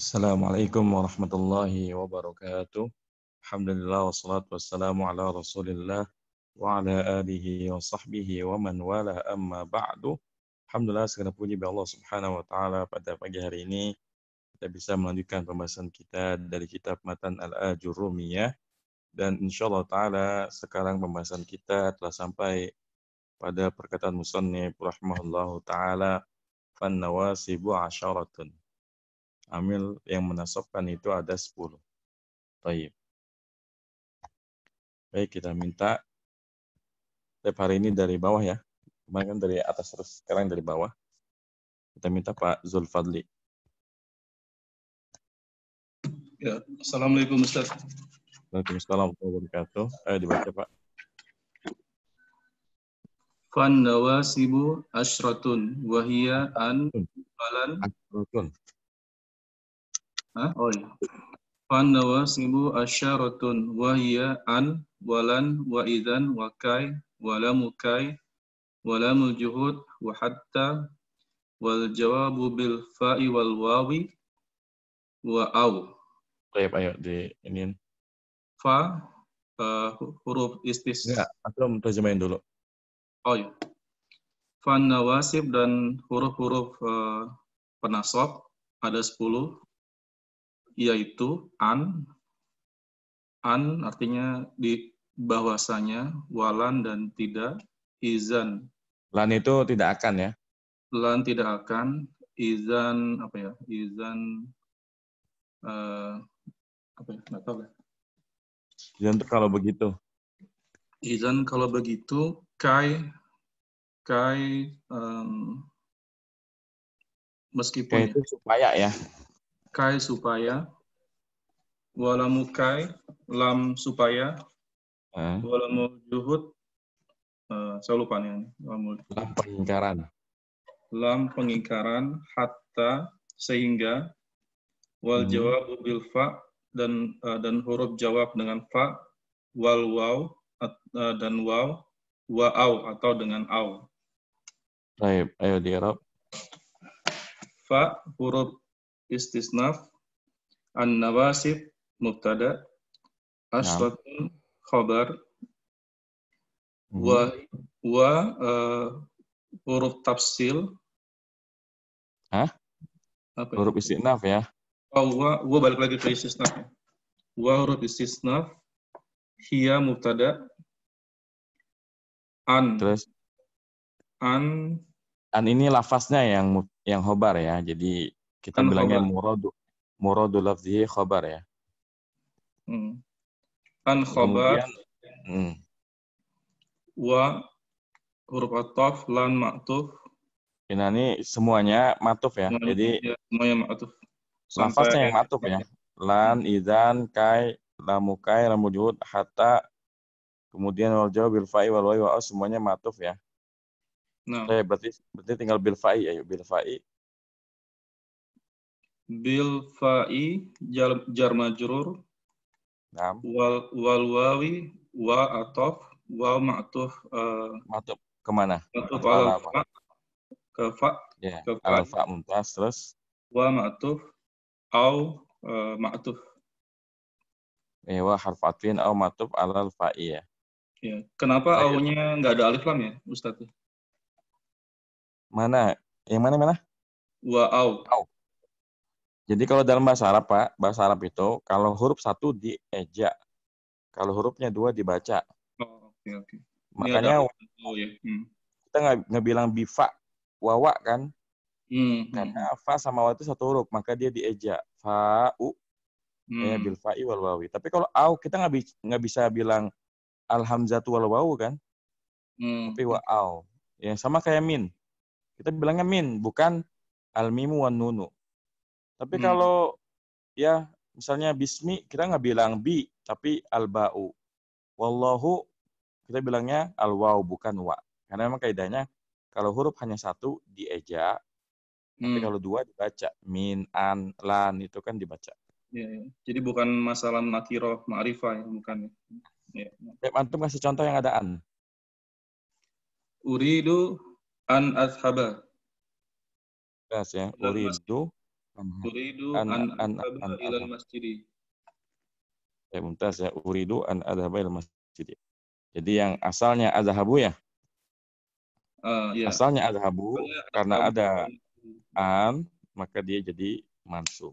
Assalamualaikum warahmatullahi wabarakatuh. Alhamdulillah wassalatu wassalamu ala Rasulillah wa ala alihi wa sahbihi wa man wala amma ba'du. Alhamdulillah segala puji bagi Allah Subhanahu wa taala pada pagi hari ini kita bisa melanjutkan pembahasan kita dari kitab Matan Al-Ajurumiyah. Dan insya Allah ta'ala sekarang pembahasan kita telah sampai pada perkataan musannif rahimahullahu ta'ala fan sibu asyaratun. Amil yang menasobkan itu ada 10. Baik. Baik, kita minta setiap hari ini dari bawah ya. Kemarin kan dari atas terus, sekarang dari bawah. Kita minta Pak Zulfadli. Ya, Assalamualaikum Ustaz. Waalaikumsalam warahmatullahi wabarakatuh. Ayo dibaca Pak. Fan nawasibu asratun wahia an balan asyratun. Hah? Oh iya. Fan nawasibu asyaratun wahia an walan wa idan wa kai wala mukai wala mujuhud wa hatta wal jawabu bil fa'i wal wawi wa au Iya, pak ayo di ini. Fa uh, huruf istis. Ya, antum terjemahin dulu. Oh iya. Fa nawasib dan huruf-huruf uh, ada 10 yaitu an an artinya di bahwasanya walan dan tidak izan lan itu tidak akan ya lan tidak akan izan apa ya izan eh, apa ya? Nggak tahu ya. Izan kalau begitu. Izan kalau begitu, Kai, Kai, um, meskipun Kai itu supaya ya. Kai supaya, walamu Kai, lam supaya, eh. walamu juhud, uh, saya lupa nih. Walamu, lam pengingkaran. Lam pengingkaran, hatta, sehingga, wal hmm. jawabu fa dan uh, dan huruf jawab dengan fa, wal waw eh, dan waw, au atau dengan au. Baik, ayo di Arab. Fa huruf istisnaf, an-nawasib mubtada, asratun khabar, hmm. wa wa uh, huruf tafsil. Hah? Ya? huruf istisnaf ya? Oh, gua balik lagi ke istisnaf. Ya. Gua huruf istisnaf hia mutada an. Terus an an ini lafaznya yang yang hobar ya. Jadi kita an bilangnya khobar. muradu muradu lafzihi khobar ya. Hmm. An khobar. wah hmm. Wa huruf ataf lan ma'tuf. ini semuanya matuf ya. Semuanya, Jadi ya, semuanya ma'tuf. Lafaznya yang matuf ya. Lan, idan, kai, Kai, lamukai, lamujuhud, hatta, kemudian wal jawab, bil fa'i, wal wa'i, wa'as, semuanya matuf ya. Nah. No. Eh, berarti berarti tinggal bil fa'i, ayo ya, bil fa'i. Bil fa'i jar, jar majrur. Nah. Wal wal wawi wa atof wa ma'tuf uh, ma'tuf kemana? Ma'tuf al fa ke fa yeah. ke fa al fa muntas terus wa ma'tuf au eh, ma'tuf. Ewa eh, harf atfin au ma'tuf alal fa'i ya. ya. Kenapa au-nya nggak ada alif lam ya, Ustaz? Mana? Yang mana mana? Wa au. au. Jadi kalau dalam bahasa Arab, Pak, bahasa Arab itu kalau huruf satu dieja, kalau hurufnya dua dibaca. Oh, oke okay, oke. Okay. Makanya ada, oh, ya. hmm. kita nggak bilang bifa wawa kan? Hmm. Karena hmm. fa sama waw itu satu huruf, maka dia dieja fa u hmm. ya bil fa'i wal wawi. Tapi kalau au kita nggak bi bisa bilang al hamzatu wal wawu kan? Hmm. Tapi wa au. Ya sama kayak min. Kita bilangnya min, bukan al mimu wan nunu. Tapi hmm. kalau ya misalnya bismi kita nggak bilang bi tapi al bau. Wallahu kita bilangnya al wau bukan wa. Karena memang kaidahnya kalau huruf hanya satu dieja tapi hmm. kalau dua dibaca min, an, lan itu kan dibaca. Ya, ya. Jadi bukan masalah nakiro ma'rifah ya, bukan. Ya. ya. Iya. Antum kasih contoh yang ada an. Uridu an ashaba. Jelas ya. Uridu Uridu an an, an, an, an ilal masjidi. Ya, an ya. Uridu an azhaba ilal masjidi. Jadi yang asalnya azhabu ya? Uh, ya. Asalnya an karena ada kan an, maka dia jadi mansub.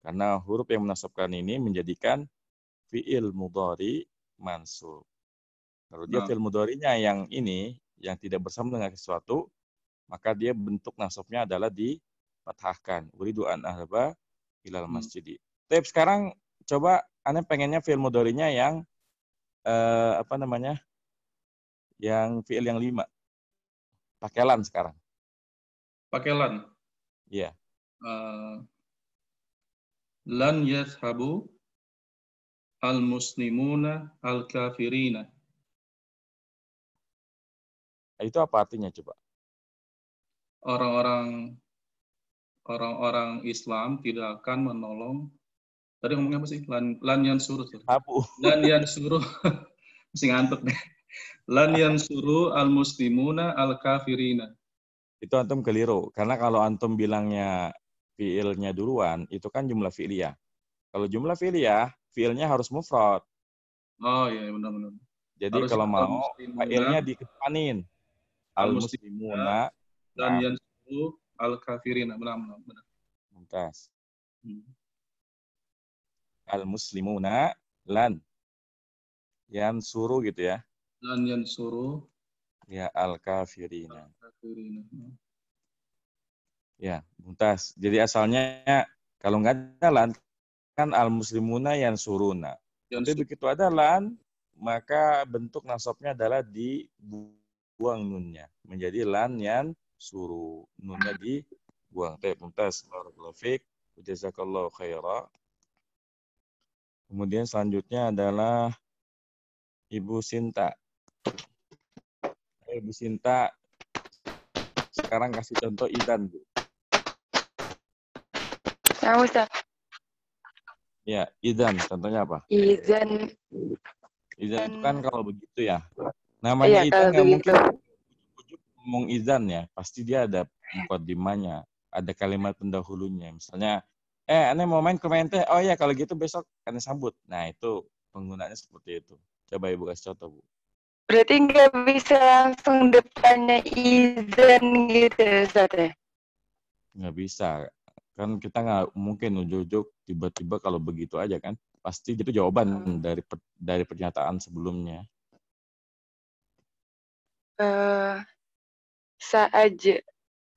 Karena huruf yang menasabkan ini menjadikan fi'il mudhari mansub. Kalau dia nah. fi'il mudhari-nya yang ini, yang tidak bersama dengan sesuatu, maka dia bentuk nasabnya adalah di fathahkan. Uridu an ahaba ilal hmm. masjidi. Hmm. Tapi sekarang coba Anda pengennya fi'il mudhari-nya yang eh, apa namanya? Yang fi'il yang lima. Pakai lan sekarang pakai lan. Iya. Yeah. Uh, lan al-muslimuna al-kafirina. Itu apa artinya coba? Orang-orang orang-orang Islam tidak akan menolong tadi ngomongnya apa sih? Lan, lan yang suruh. Abu. Lan yang suruh. Masih ngantuk deh. Lan yang suruh al-muslimuna al-kafirina itu antum keliru. Karena kalau antum bilangnya fiilnya duluan, itu kan jumlah fi'liyah. Kalau jumlah fi'liyah, fiilnya harus mufrad. Oh iya benar-benar. Iya, Jadi harus kalau mau fiilnya dikepanin Al muslimuna dan yang itu al kafirin benar-benar. Mantas. Hmm. Al muslimuna lan yang suruh gitu ya. dan yang suruh Ya, al-kafirina. Ya, muntas. Jadi asalnya kalau nggak ada lan kan al-muslimuna yang suruna. Jadi begitu ada lan maka bentuk nasabnya adalah dibuang nunnya menjadi lan yang suru nunnya dibuang. Tep muntas. Barakallahu fiik. Jazakallahu khaira. Kemudian selanjutnya adalah Ibu Sinta eh Bu Sinta sekarang kasih contoh Idan Bu. Ya, Ustaz. Ya, Idan contohnya apa? Idan. Idan itu kan kalau begitu ya. Namanya iya, Idan nggak mungkin ujuk ngomong Idan ya. Pasti dia ada dimanya. ada kalimat pendahulunya. Misalnya, eh aneh mau main ke Oh ya kalau gitu besok aneh sambut. Nah, itu penggunaannya seperti itu. Coba Ibu kasih contoh, Bu. Berarti nggak bisa langsung depannya izin gitu Ustaz ya? Nggak bisa. Kan kita nggak mungkin nunjuk tiba-tiba kalau begitu aja kan. Pasti itu jawaban hmm. dari per, dari pernyataan sebelumnya. Uh, eh, saat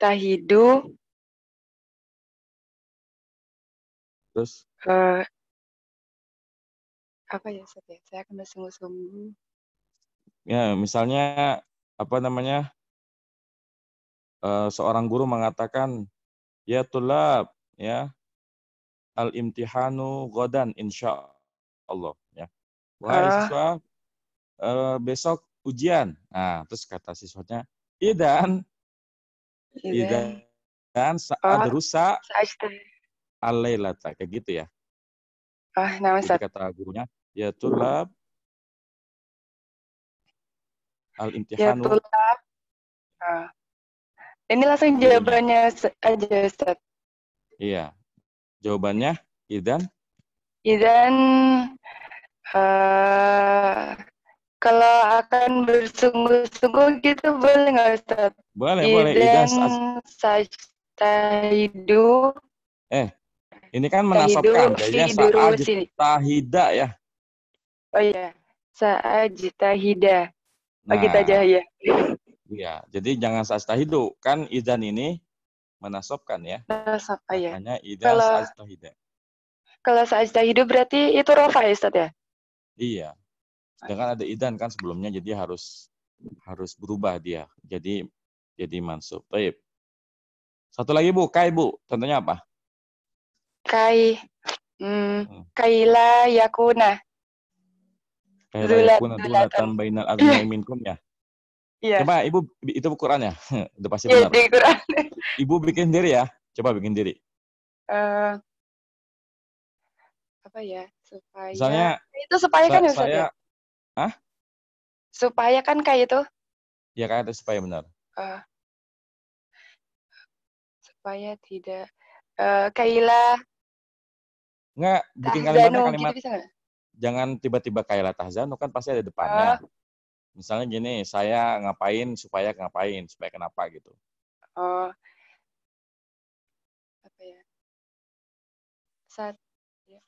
tahidu terus uh, apa ya saya Saya akan sungguh sungguh ya misalnya apa namanya uh, seorang guru mengatakan ya tulab ya al imtihanu godan insya Allah ya wahai uh. siswa uh, besok ujian nah terus kata siswanya idan idan dan saat rusak alailata kayak gitu ya ah nama kata gurunya ya tulab al imtihan ya, nah. ini langsung jawabannya aja Ustaz. Iya. Jawabannya Idan? Idan uh, kalau akan bersungguh-sungguh gitu boleh nggak Ustaz? Boleh, Idan boleh. Idan sajtaidu. Eh, ini kan menasabkan. Kayaknya tahida ya. Oh iya. saat tahida Nah, kita aja ya. Iya, jadi jangan sastahidu. Kan idan ini menasabkan ya. Nasab, ah, ya. Hanya idan kalau, sastahidu. Kalau sastahidu berarti itu rofa ya, Ustaz ya? Iya. dengan ada idan kan sebelumnya jadi harus harus berubah dia. Jadi jadi mansub. Baik. Satu lagi Bu, kai Bu. Contohnya apa? Kai hmm, hmm. kaila yakuna. Yakuna dulatan bainal agniya'i minkum ya. Iya. Coba Ibu itu iya, Quran ya? Udah pasti benar. Ibu bikin sendiri ya. Coba bikin sendiri. Uh, apa ya? Supaya Misalnya, itu supaya kan ya, saya, ya? Hah? Supaya kan kayak itu? Ya kayak itu supaya benar. Uh, supaya tidak uh, eh, Kaila Enggak, bikin kalimatnya gitu kalimat. Gitu bisa jangan tiba-tiba kayak Tahzano kan pasti ada depannya. Uh. Misalnya gini, saya ngapain supaya ngapain, supaya kenapa gitu. Oh. Uh. Apa ya?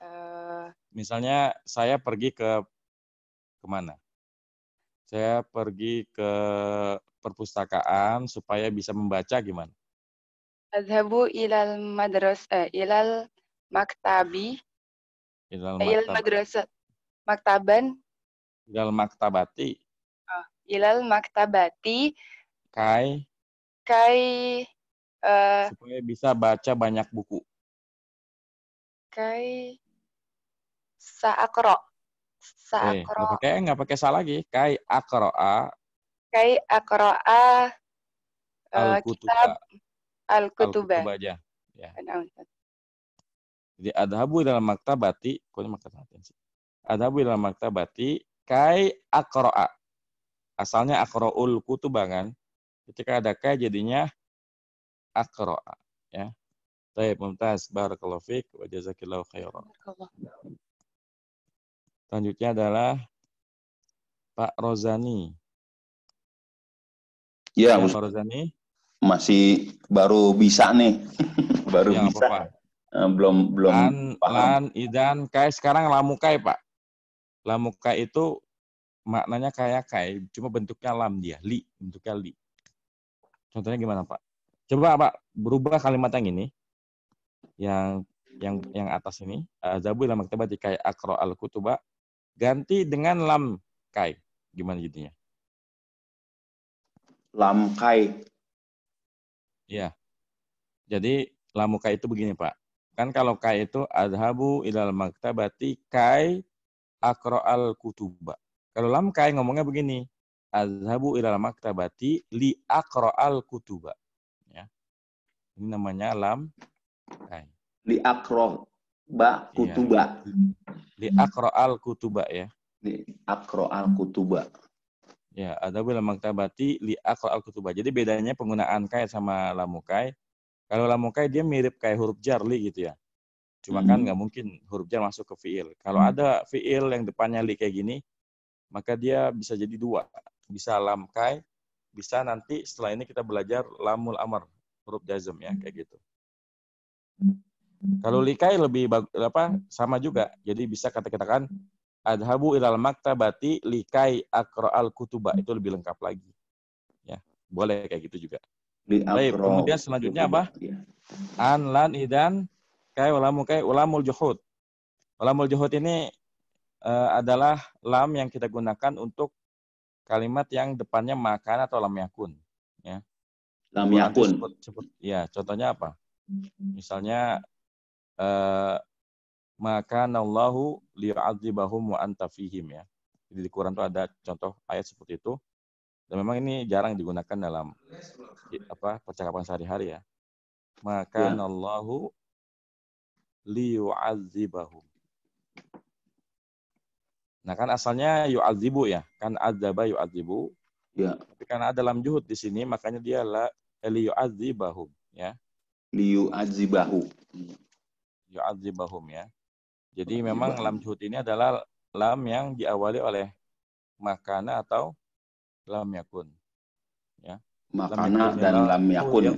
uh. Misalnya saya pergi ke kemana? Saya pergi ke perpustakaan supaya bisa membaca gimana? Adhabu ilal madras eh, ilal maktabi ilal, eh, ilal madrasah maktaban ilal maktabati oh, ilal maktabati kai kai uh, supaya bisa baca banyak buku kai saakro eh, saakro nggak pakai nggak pakai sa lagi kai akroa kai akroa alkitab eh, alkutuba al aja ya. jadi ada habu dalam maktabati kau maktabati sih adabu ila maktabati kai akro'a. Asalnya akro'ul kutubangan. Ketika ada kai jadinya akro'a. Ya. Baik, mumtaz. Barakallahu fiqh wa jazakillahu khairan. Selanjutnya adalah Pak Rozani. Ya, ya Pak Rozani. Masih baru bisa nih. baru ya, bisa. Apa -apa. Eh, belum belum lan, paham. Lan, idan, kai sekarang lamu kai, Pak. Lamuka itu maknanya kayak kai, cuma bentuknya lam dia, li, bentuknya li. Contohnya gimana Pak? Coba Pak berubah kalimat yang ini, yang yang yang atas ini, eh, zabu kita baca kai akro al kutuba, ganti dengan lam kai. Gimana jadinya? Lam kai. ya Jadi lamuka itu begini Pak. Kan kalau kai itu adhabu ilal maktabati kai akro'al kutuba. Kalau Lam kai ngomongnya begini, azhabu ilal maktabati li akro'al kutuba. Ya. Ini namanya lam kai. Li akro ba iya. kutuba. Ya. Li akro'al kutuba ya. Li akro'al kutuba. Ya, ada bila maktabati li akro kutuba. Jadi bedanya penggunaan kai sama lamukai. Kalau lamukai dia mirip kayak huruf jarli gitu ya. Cuma kan hmm. kan nggak mungkin huruf jar masuk ke fiil. Kalau hmm. ada fiil yang depannya li kayak gini, maka dia bisa jadi dua. Bisa lam kai, bisa nanti setelah ini kita belajar lamul amr, huruf jazm ya kayak gitu. Kalau likai lebih bagus, apa sama juga. Jadi bisa kata katakan adhabu ilal maktabati likai akroal kutuba itu lebih lengkap lagi. Ya, boleh kayak gitu juga. Baik, kemudian selanjutnya apa? Iya. An lan idan kayak ulamu kayak ulamul juhud. Ulamul juhud ini uh, adalah lam yang kita gunakan untuk kalimat yang depannya makan atau lam yakun. Ya. Lam yakun. Sebut, sebut, ya, contohnya apa? Misalnya uh, eh, maka Allahu liyu'adzibahum wa anta fihim ya. Jadi di Quran itu ada contoh ayat seperti itu. Dan memang ini jarang digunakan dalam apa percakapan sehari-hari ya. Iya. Maka ya. Allahu liyu'adzibahum. Nah kan asalnya yu'adzibu ya. Kan adzaba yu'adzibu. Ya. Tapi karena dalam juhud di sini makanya dia la eh, liyu'adzibahum ya. Liyu'adzibahu. Yu'adzibahum ya. Jadi memang lam juhud ini adalah lam yang diawali oleh makana atau lam yakun makana dan lam yakun.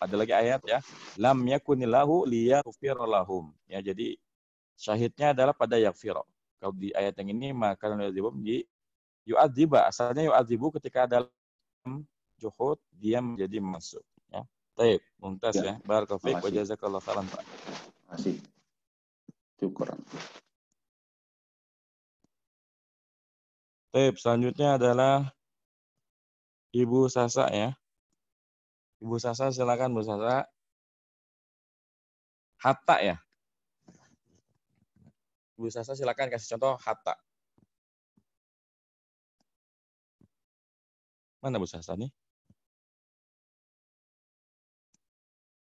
Ada lagi ayat ya. Lam yakunilahu liyufirolahum. Ya, jadi syahidnya adalah pada Yakfir. Kalau di ayat yang ini maka yu'adzibum di yu'adziba. Asalnya yu'adzibu ketika ada lam juhud dia menjadi masuk. Ya. Baik, muntas ya. ya. Barakallahu wa jazakallahu khairan Pak. Masih. Syukur. Baik, selanjutnya adalah Ibu Sasa ya. Ibu Sasa silakan Bu Sasa. Hatta ya. Ibu Sasa silakan kasih contoh hatta. Mana Bu Sasa nih?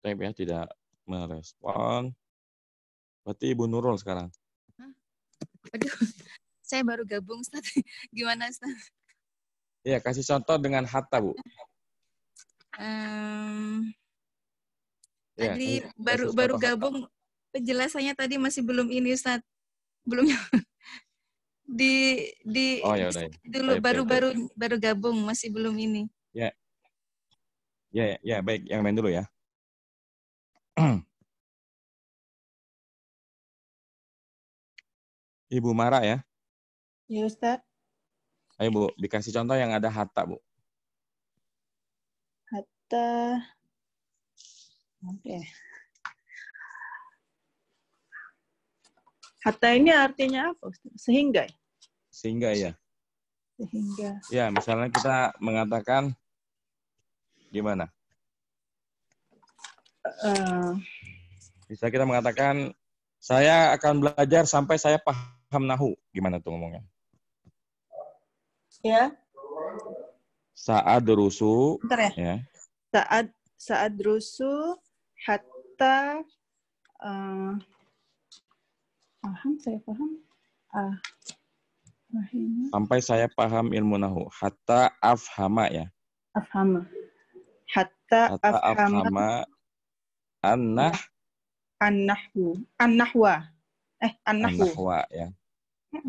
Tapi ya tidak merespon. Berarti Ibu Nurul sekarang. Aduh, saya baru gabung Ustaz. Gimana Ustaz? Ya, kasih contoh dengan hatta, Bu. Um, ya, tadi baru baru gabung hatta. penjelasannya tadi masih belum ini Ustaz. Belum di di oh, ya, udah. Ya. dulu baru-baru ya, baru gabung masih belum ini. Ya. Ya, ya, ya baik yang main dulu ya. Ibu Mara ya. Ya Ustaz. Ayo Bu, dikasih contoh yang ada hatta Bu. Hatta, Oke. Okay. Hatta ini artinya apa? Sehingga. Sehingga ya. Iya. Sehingga. Ya, misalnya kita mengatakan gimana? Uh, Bisa kita mengatakan saya akan belajar sampai saya paham nahu. Gimana tuh ngomongnya? Ya. Saat rusu. Bentar ya. ya. Saat saat rusu hatta uh, paham saya paham. Ah. Uh, Sampai saya paham ilmu nahu. Hatta afhama ya. Afhama. Hatta, hatta afhama. afhama ya. annah Anahu. annahwa eh annahwu annahwa ya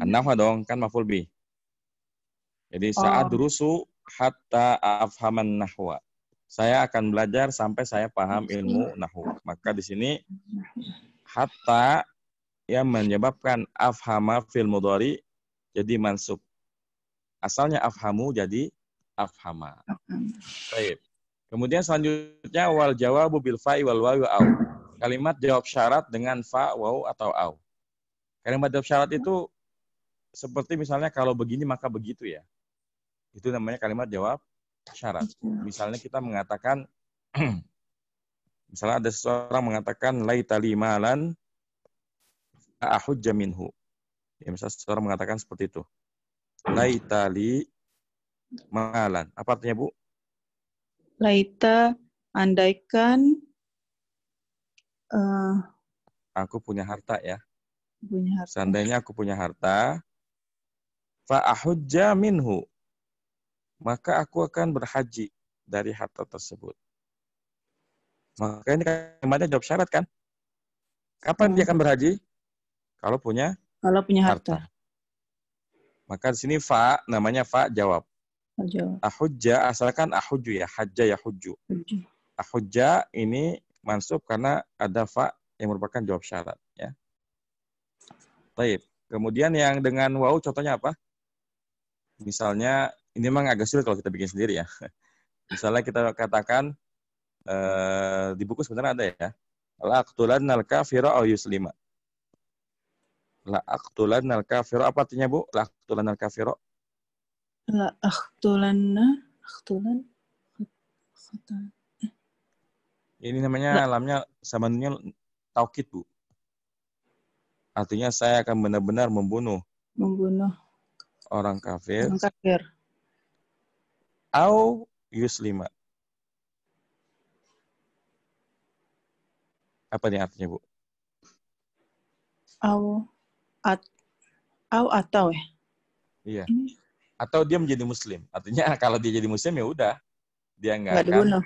annahwa dong kan maful bi jadi oh. saat rusu hatta afhaman nahwa. Saya akan belajar sampai saya paham ilmu nahwu. Maka di sini hatta yang menyebabkan afhama fil mudhari jadi mansub. Asalnya afhamu jadi afhama. Baik. Kemudian selanjutnya wal jawabu bil fa'i wal wawi au. Kalimat jawab syarat dengan fa, waw atau au. Kalimat jawab syarat itu seperti misalnya kalau begini maka begitu ya. Itu namanya kalimat jawab syarat. Misalnya kita mengatakan misalnya ada seseorang mengatakan tali malan ahujja minhu. Ya misalnya seseorang mengatakan seperti itu. tali malan. Apa artinya, Bu? Laita andaikan uh, aku punya harta ya. Punya harta. Seandainya aku punya harta, fa ahujja minhu maka aku akan berhaji dari harta tersebut. Maka ini kalimatnya jawab syarat kan? Kapan dia akan berhaji? Kalau punya kalau punya harta. harta. Maka di sini fa namanya fa jawab. jawab. Ahujja asalkan ahuju ya, hajja ya huju. Ahujja ini mansub karena ada fa yang merupakan jawab syarat ya. Baik. Kemudian yang dengan wau contohnya apa? Misalnya ini memang agak sulit kalau kita bikin sendiri ya. Misalnya kita katakan uh, di buku sebenarnya ada ya. La aktulan al kafiro au yuslima. La aktulan al kafiro apa artinya Bu? La aktulan al kafiro. La aqtulanna aktulan. ini namanya alamnya sama taukid bu artinya saya akan benar-benar membunuh membunuh orang kafir, orang kafir au yuslima. Apa nih artinya, Bu? Au at au atau ya? Iya. Atau dia menjadi muslim. Artinya kalau dia jadi muslim ya udah dia nggak akan dibunuh.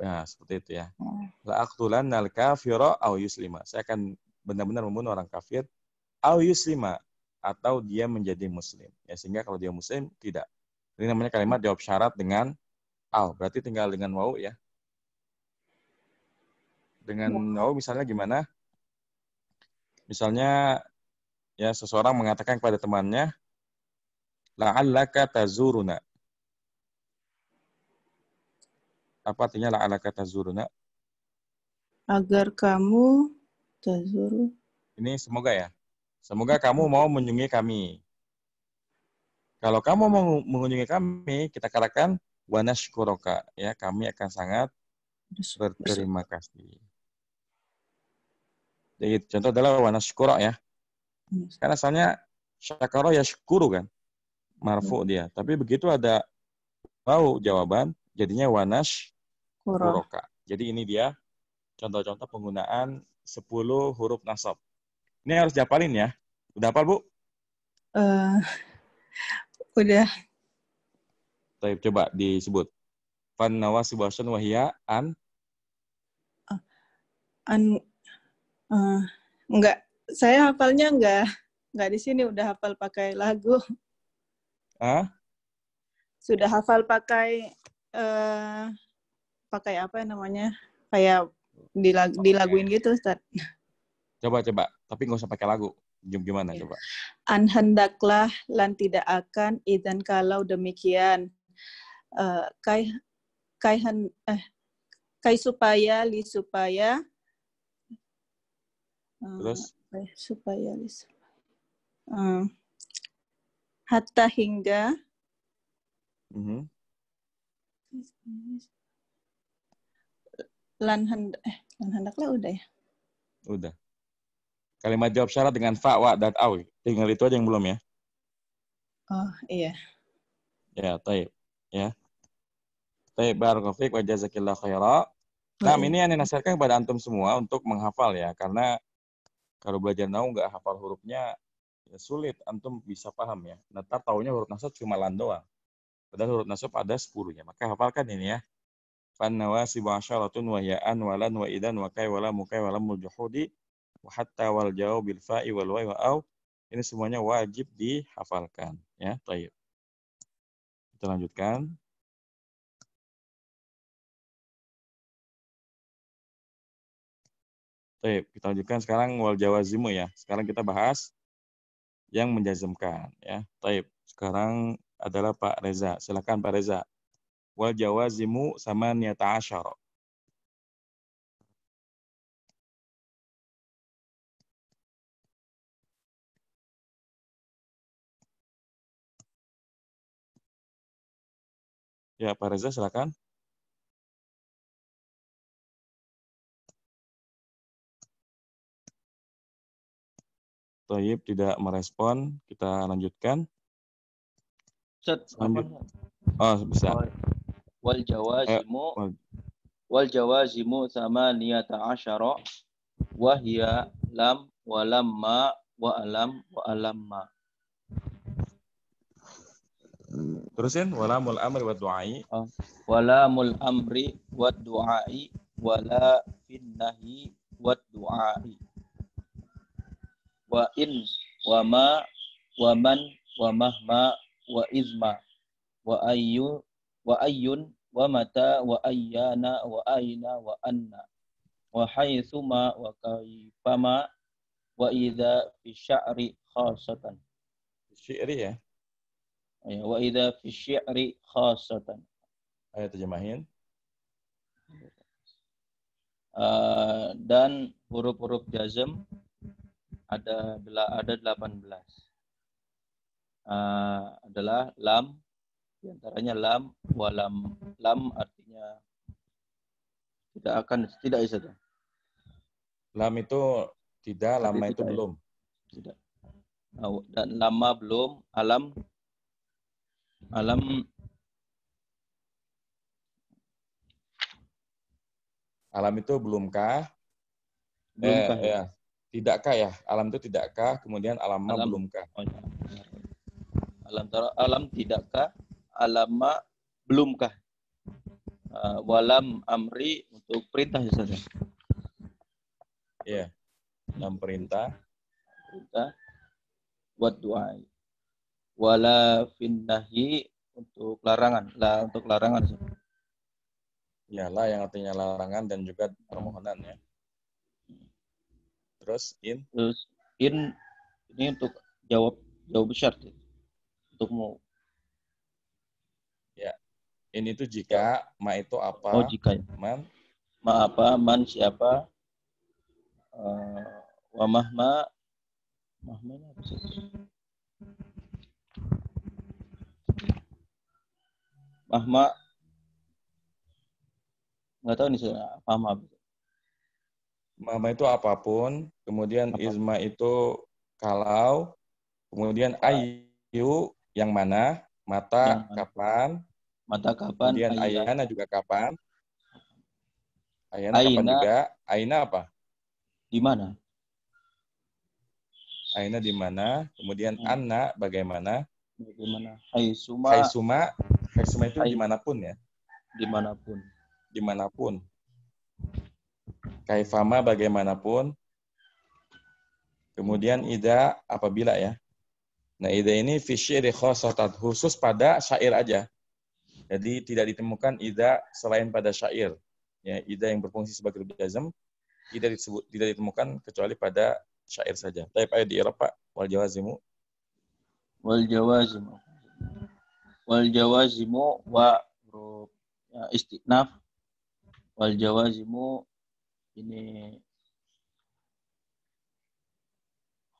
Nah, seperti itu ya. Oh. La aqtulan al kafira au yuslima. Saya akan benar-benar membunuh orang kafir au yuslima atau dia menjadi muslim. Ya sehingga kalau dia muslim tidak ini namanya kalimat jawab syarat dengan al. Berarti tinggal dengan wau ya. Dengan iya. wau misalnya gimana? Misalnya ya seseorang mengatakan kepada temannya la'allaka tazuruna. Apa artinya la la'allaka tazuruna? Agar kamu tazuru. Ini semoga ya. Semoga kamu mau menyungi kami. Kalau kamu mau mengunjungi kami, kita katakan syukuroka. ya, kami akan sangat berterima kasih. Jadi contoh adalah syukuro ya. Iya. Karena asalnya syakaro ya syukuru kan. Marfu iya. dia. Tapi begitu ada bau jawaban, jadinya wanash kuroka. Jadi ini dia contoh-contoh penggunaan 10 huruf nasab. Ini harus diapalin ya. Udah hafal, Bu? Uh, Udah. Tapi coba disebut. Fan bahasan wahia an ah, an uh, enggak saya hafalnya enggak enggak di sini udah hafal pakai lagu. ah Sudah hafal pakai uh, pakai apa namanya? Kayak dilag dilaguin gitu, Ustaz. Coba coba, tapi nggak usah pakai lagu. Gimana iya. coba? An hendaklah lan tidak akan idan kalau demikian. Eh, kai kai eh, kai supaya li supaya eh, terus kai supaya li supaya eh, hatta hingga mm -hmm. lan hendak eh, lan hendaklah udah ya udah Kalimat jawab syarat dengan fa, wa, dan awi. Tinggal itu aja yang belum ya. Oh, iya. Ya, taib. Ya. Taib, barakofik, wa jazakillah khaira. Nah, iya. ini yang dinasihatkan kepada antum semua untuk menghafal ya. Karena kalau belajar nau nggak hafal hurufnya, ya sulit. Antum bisa paham ya. Neta nah, taunya huruf nasab cuma lan doang. Padahal huruf nasab ada 10 ya. Maka hafalkan ini ya fan nawasi wa asyaratun wa ya'an wa lan wa idan wa kai wa la mukai wa juhudi hatta wal jauh bil fa'i wal wa'i wa'au. ini semuanya wajib dihafalkan ya taib kita lanjutkan taib kita lanjutkan sekarang wal jawazimu ya sekarang kita bahas yang menjazmkan ya taib sekarang adalah Pak Reza silakan Pak Reza wal jawazimu sama niat asyara Ya, Pak Reza, silakan. Toyib tidak merespon, kita lanjutkan. Set, Lanjut. Oh, bisa. Wal jawazimu eh, wal jawazimu niyata asyara Wahya lam wa lamma wa alam wa Terusin wala mul amri wa du'ai. Wala mul amri wa du'ai wala fin nahi wa du'ai. Wa in wa ma wa man wa mahma wa izma wa ayyu wa ayyun wa mata wa ayyana wa aina wa anna wa haitsuma wa kaifama wa idza fi sya'ri khasatan. Syi'ri ya. Ya, wa idza fi syi'ri khasatan. Ayo terjemahin. Uh, dan huruf-huruf jazm ada ada 18. Uh, eh, adalah lam diantaranya lam walam lam artinya tidak akan tidak bisa lam itu tidak lama tidak, itu belum tidak dan lama belum alam Alam Alam itu belumkah? Belumkah. Eh, ya. ya. Tidakkah ya? Alam itu tidakkah, kemudian alamma alam, belumkah. Oh, ya. Alam alam tidakkah, ma belumkah. Uh, eh, walam amri untuk perintah ya saja. Ya? Iya. Enam perintah. Perintah. Buat doa wala finnahi untuk larangan lah untuk larangan ya lah yang artinya larangan dan juga permohonan ya terus in terus in ini untuk jawab jawab syarat untuk mau ya ini tuh jika ma itu apa oh jika ya. man ma apa man siapa uh, wa mahma mahma apa sih Mahma nggak tahu nih saya Mahma. Mahma itu apapun, kemudian Apa? Izma itu kalau, kemudian Ayu yang mana, mata yang mana. kapan, mata kapan, kemudian Ayana, Ayana juga kapan, Ayana, Ayana kapan juga, Ayana apa? Di mana? Aina di mana, kemudian hmm. Anna bagaimana? Bagaimana? Hai Suma. Suma Maxima itu dimanapun ya. Dimanapun. Dimanapun. Kaifama bagaimanapun. Kemudian ida apabila ya. Nah ida ini fisyiri khosotat khusus pada syair aja. Jadi tidak ditemukan ida selain pada syair. Ya, ida yang berfungsi sebagai jazam tidak disebut tidak ditemukan kecuali pada syair saja. Tapi ayo di Eropa wal jawazimu wal jawazimu wal jawazimu wa huruf ya, istinaf wal jawazimu ini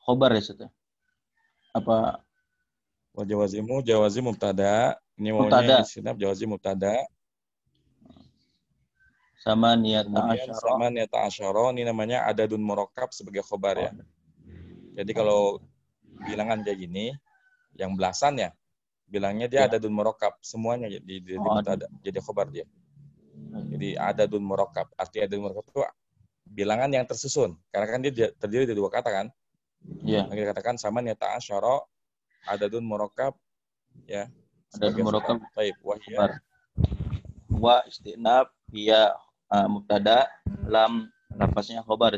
khobar ya setelah ya? apa wal jawazimu jawazim mubtada ini mubtada istinaf jawazim mubtada sama niat asyara. sama niat asyara ini namanya adadun murakkab sebagai khobar ya. Oh. Jadi kalau bilangan kayak gini yang belasan ya bilangnya dia ya. ada dun merokap semuanya jadi di, oh, ada jadi khobar dia hmm. jadi ada dun merokap arti ada dun merokap itu bilangan yang tersusun karena kan dia terdiri dari dua kata kan iya yang dikatakan katakan sama nyata asyara ada dun merokap ya ada dun morokab baik wahia wa istinab ya uh, mubtada lam lafaznya khobar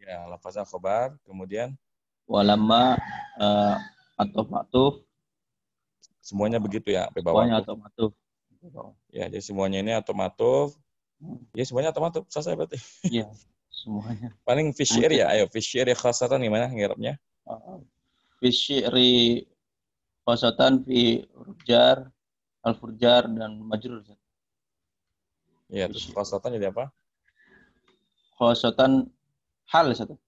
ya lafaznya khobar kemudian walama uh, e, atau matuf. Semuanya begitu ya, sampai bawah. Semuanya atau matuf. Ya, jadi semuanya ini atau matuf. Hmm. Ya, semuanya atau matuf. Selesai berarti. Iya, semuanya. Paling fishir ya, ayo fishir ya khasatan gimana ngirapnya? Ah, Fishiri khasatan fi rujar, al-furjar, dan majrur. Iya, terus khasatan jadi apa? Khasatan hal satu.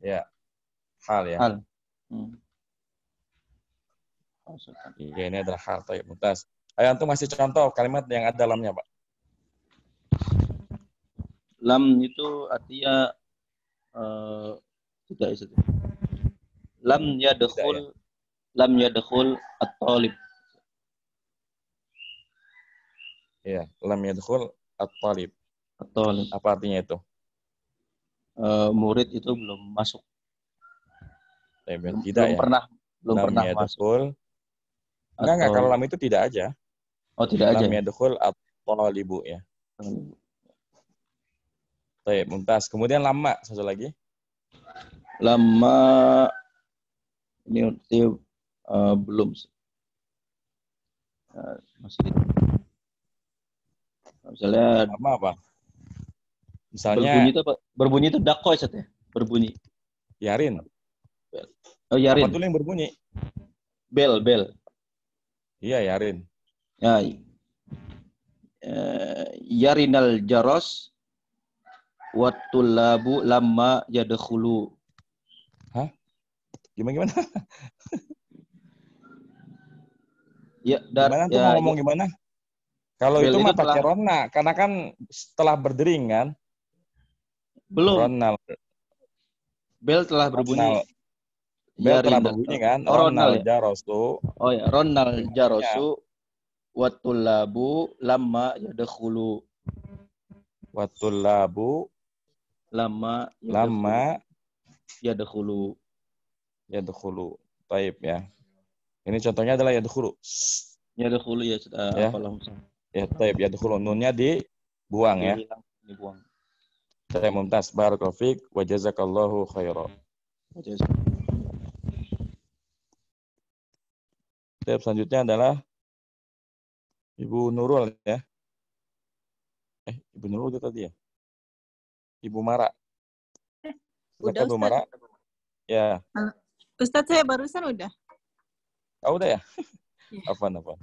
Ya, hal ya. Hal. Hmm. Iya, ini adalah hal yang mutas. Ayo antum masih contoh kalimat yang ada dalamnya, Pak. Lam itu artinya eh, tidak itu. Lam ya ya. lam dekul at-talib. Iya, lam ya at-talib. At-talib. Apa artinya itu? Eh, murid itu belum masuk. Saya belum, hmm, tidak belum ya. Pernah, belum lam pernah ya, masuk. Dukul. Enggak, enggak. Kalau lam itu tidak aja. Oh, tidak lam aja. Lam ya, yadkhul atau libu ya. Hmm. Baik, muntas. Kemudian lama satu lagi. Lama ini uh, belum uh, masih misalnya lama apa? Misalnya berbunyi itu Berbunyi itu dakoy set ya? Berbunyi. Yarin. Bel. Oh, Yarin. Apa tuh yang berbunyi? Bel, bel. Iya, Yarin. Ya. Uh, ya, eh, yarinal jaros watulabu lama yadkhulu. Hah? Gimana gimana? ya, dar, gimana tuh ya, mau ya. ngomong ya. gimana? Kalau itu mah pakai rona, karena kan setelah berdering kan. Belum. Ronald. Bel telah berbunyi. Ronald ya, pernah ini kan? Oh, Ronald, Ronald ya? Jarosu. Oh ya, Ronald iya. Jarosu. Watulabu lama yadkhulu. Watulabu lama yadkhulu. lama yadkhulu. Yadkhulu. Taib ya. Ini contohnya adalah yadkhulu. Yadkhulu ya, uh, ya. Ya, taib yadkhulu nunnya dibuang ya. Dibuang. Saya mumtaz bar fiik wa khairah. step selanjutnya adalah Ibu Nurul ya. Eh, Ibu Nurul itu tadi ya. Ibu Mara. Eh, silakan, udah, ibu Mara. Ya. Ustaz saya barusan udah. Oh, udah ya? ya. Apaan, apaan.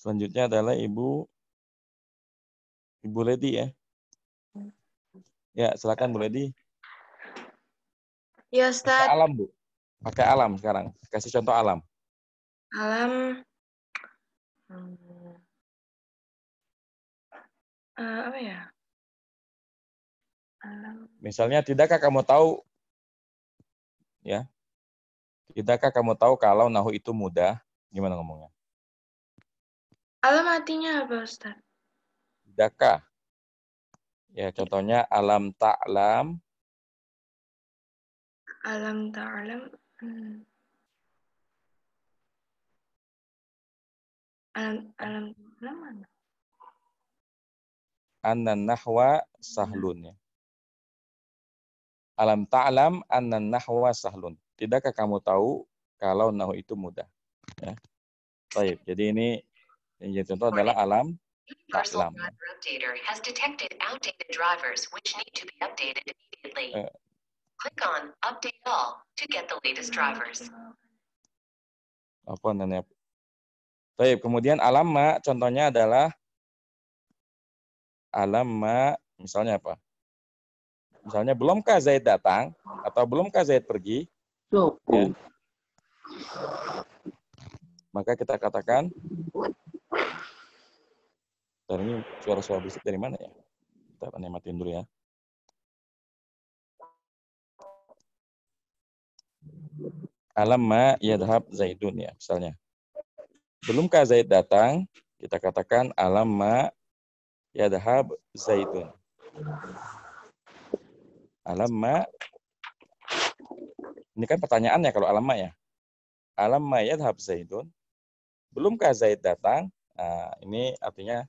Selanjutnya adalah Ibu Ibu Lady ya. Ya, silakan Bu Lady. Ya, Ustaz. Salam, Bu. Pakai alam sekarang. Kasih contoh alam. Alam. Hmm. Eh, apa ya? Alam. Misalnya, tidakkah kamu tahu, ya? Tidakkah kamu tahu kalau nahu itu mudah? Gimana ngomongnya? Alam artinya apa, Ustaz? Tidakkah? Ya, contohnya alam ta'lam. Alam ta'lam Hmm. Alam alam mana? Anan nahwa sahlun ya. Alam ta'lam anan nahwa sahlun. Tidakkah kamu tahu kalau nahwa itu mudah? Ya. Baik, jadi ini yang jadi contoh adalah alam ta'lam. Ta Click on Update All to get the latest hmm. drivers. Apa namanya? Baik, kemudian alamat contohnya adalah alamat misalnya apa? Misalnya belumkah Zaid datang atau belumkah Zaid pergi? Belum. Ya. Maka kita katakan Dan ini suara-suara berisik dari mana ya? Kita matiin dulu ya. Alamma yadhab Zaidun ya misalnya. Belumkah Zaid datang? Kita katakan alamma yadhab Zaidun. Alamma ini kan pertanyaannya kalau alamma ya. Alamma yadhab Zaidun. Belumkah Zaid datang? Nah, ini artinya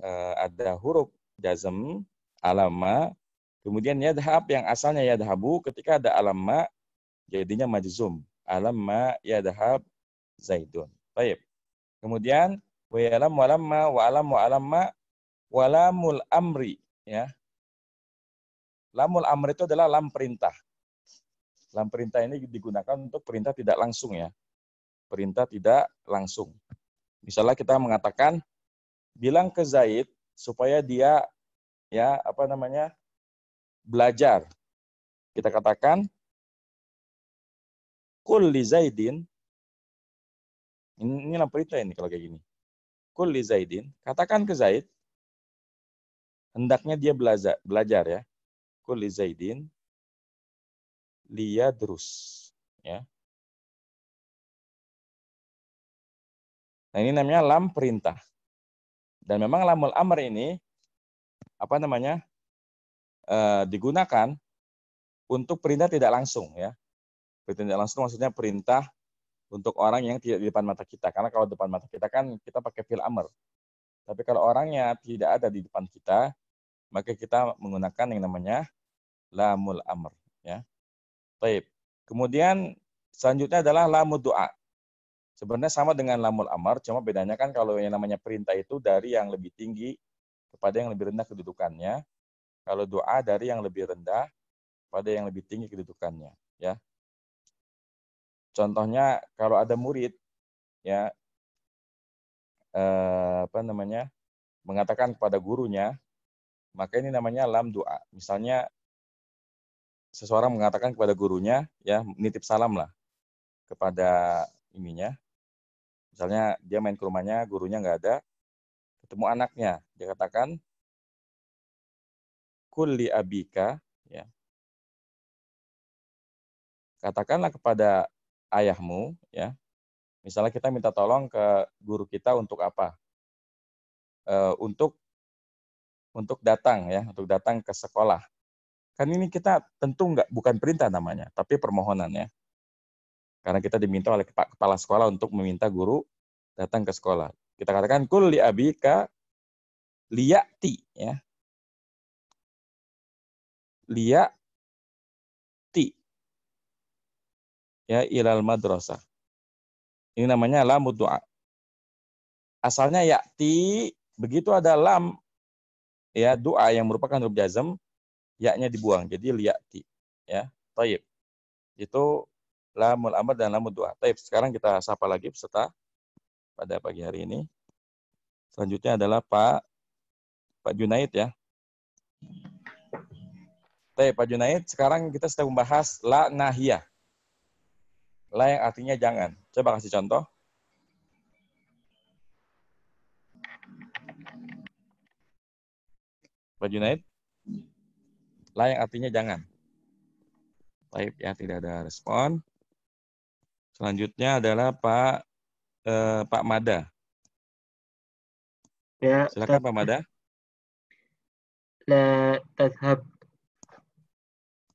uh, ada huruf jazm alama kemudian yadhab yang asalnya yadhabu ketika ada alama Jadinya majzum. Alamma yadhab zaidun. Baik. Kemudian wa yalam wa ma, wa alam wa alamma wa lamul amri ya. Lamul amri itu adalah lam perintah. Lam perintah ini digunakan untuk perintah tidak langsung ya. Perintah tidak langsung. Misalnya kita mengatakan bilang ke Zaid supaya dia ya apa namanya belajar. Kita katakan Kul li Zaidin. Ini, lampu perintah ini kalau kayak gini. Kul li Zaidin. Katakan ke Zaid. Hendaknya dia belajar, belajar ya. Kul li Zaidin. Liyadrus. Ya. Nah ini namanya lam perintah. Dan memang lamul amr ini apa namanya eh, digunakan untuk perintah tidak langsung ya. Perintah langsung maksudnya perintah untuk orang yang tidak di depan mata kita. Karena kalau depan mata kita kan kita pakai fil amr. Tapi kalau orangnya tidak ada di depan kita, maka kita menggunakan yang namanya lamul amr. Ya. Taib. Kemudian selanjutnya adalah lamul doa. Sebenarnya sama dengan lamul amr, cuma bedanya kan kalau yang namanya perintah itu dari yang lebih tinggi kepada yang lebih rendah kedudukannya. Kalau doa dari yang lebih rendah kepada yang lebih tinggi kedudukannya, ya. Contohnya kalau ada murid ya eh, apa namanya mengatakan kepada gurunya, maka ini namanya lam doa. Misalnya seseorang mengatakan kepada gurunya ya nitip salam lah kepada ininya. Misalnya dia main ke rumahnya, gurunya nggak ada, ketemu anaknya, dia katakan kulli abika ya katakanlah kepada ayahmu, ya. Misalnya kita minta tolong ke guru kita untuk apa? E, untuk untuk datang ya, untuk datang ke sekolah. Kan ini kita tentu nggak bukan perintah namanya, tapi permohonan ya. Karena kita diminta oleh kepala sekolah untuk meminta guru datang ke sekolah. Kita katakan kul li abika liyati ya. Liyak. ya ilal madrasah. Ini namanya lam doa. Asalnya yakti begitu ada lam ya doa yang merupakan huruf jazm yaknya dibuang jadi liyati ya taib itu lamul amr dan lamul doa taib sekarang kita sapa lagi peserta pada pagi hari ini selanjutnya adalah Pak Pak Junaid ya taib Pak Junaid sekarang kita sedang membahas la nahiyah Layak artinya jangan. Coba kasih contoh. Pak Junaid? Layak artinya jangan. Baik ya, tidak ada respon. Selanjutnya adalah Pak eh, Pak Mada. Ya, Silakan Pak Mada. La tadhab.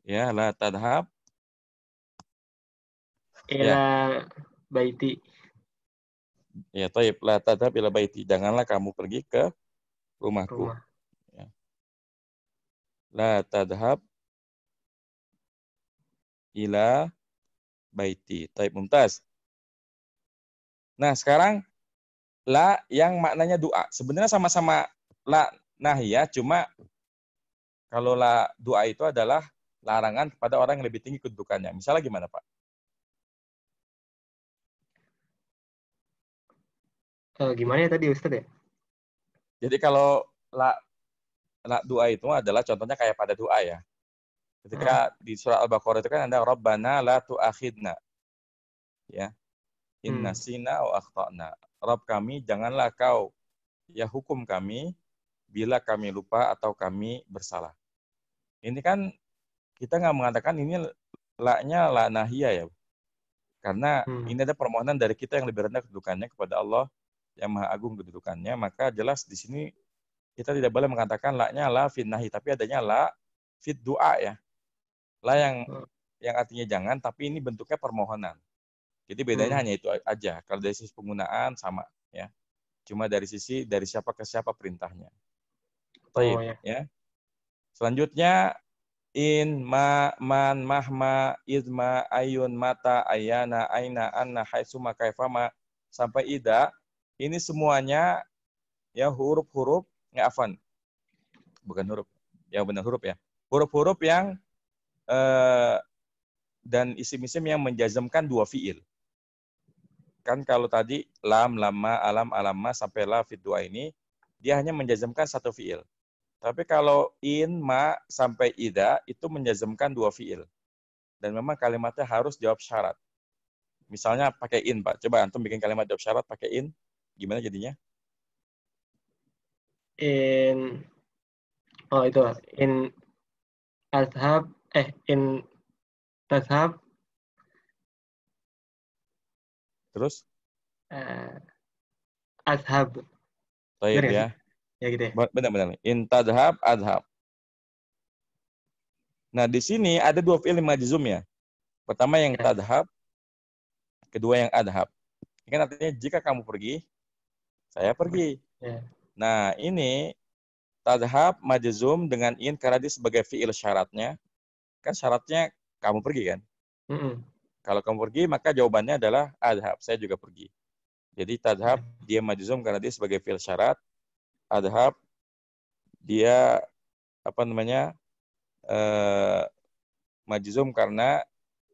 Ya, la tadhab ila ya. baiti. Ya, taib. Ya, la tadhab ila baiti. Janganlah kamu pergi ke rumahku. Rumah. Ya. La tadhab ila baiti. Taib mumtaz. Nah, sekarang la yang maknanya doa. Sebenarnya sama-sama la ya cuma kalau la doa itu adalah larangan kepada orang yang lebih tinggi kedudukannya. Misalnya gimana, Pak? uh, gimana ya tadi Ustaz ya? Jadi kalau la, la doa itu adalah contohnya kayak pada doa ya. Ketika hmm. di surah Al-Baqarah itu kan ada Rabbana la tu'akhidna. Ya. Inna hmm. sina wa akhtana. Rabb kami janganlah kau ya hukum kami bila kami lupa atau kami bersalah. Ini kan kita nggak mengatakan ini laknya la nahiyah ya. Karena hmm. ini ada permohonan dari kita yang lebih rendah kedudukannya kepada Allah yang maha agung kedudukannya, maka jelas di sini kita tidak boleh mengatakan laknya la fit nahi, tapi adanya la fit doa ya. La yang hmm. yang artinya jangan, tapi ini bentuknya permohonan. Jadi bedanya hmm. hanya itu aja. Kalau dari sisi penggunaan sama ya. Cuma dari sisi dari siapa ke siapa perintahnya. Taib, oh, ya. ya. Selanjutnya in ma man mahma idma ayun mata ayana aina anna haitsuma kaifama sampai ida ini semuanya ya huruf-huruf ya afan. Bukan huruf. Ya benar huruf ya. Huruf-huruf yang eh, dan isim-isim yang menjazamkan dua fiil. Kan kalau tadi lam, lama, alam, alama sampai la fit dua ini dia hanya menjazamkan satu fiil. Tapi kalau in, ma, sampai ida, itu menjazamkan dua fiil. Dan memang kalimatnya harus jawab syarat. Misalnya pakai in, Pak. Coba Antum bikin kalimat jawab syarat pakai in gimana jadinya? In oh itu in azhab eh in tazhab terus uh, eh, azhab benar, ya. Ya gitu ya. Benar-benar. In tadhab, adhab. Nah, di sini ada dua fi'il majzum ya. Pertama yang ya. tadhab, kedua yang adhab. Ini kan artinya jika kamu pergi, saya pergi. Yeah. Nah, ini tadhab majzum dengan in karena dia sebagai fiil syaratnya. Kan syaratnya kamu pergi kan? Mm -mm. Kalau kamu pergi, maka jawabannya adalah adhab. Saya juga pergi. Jadi tadhab dia majzum karena dia sebagai fiil syarat. Adhab dia apa namanya? Eh, majzum karena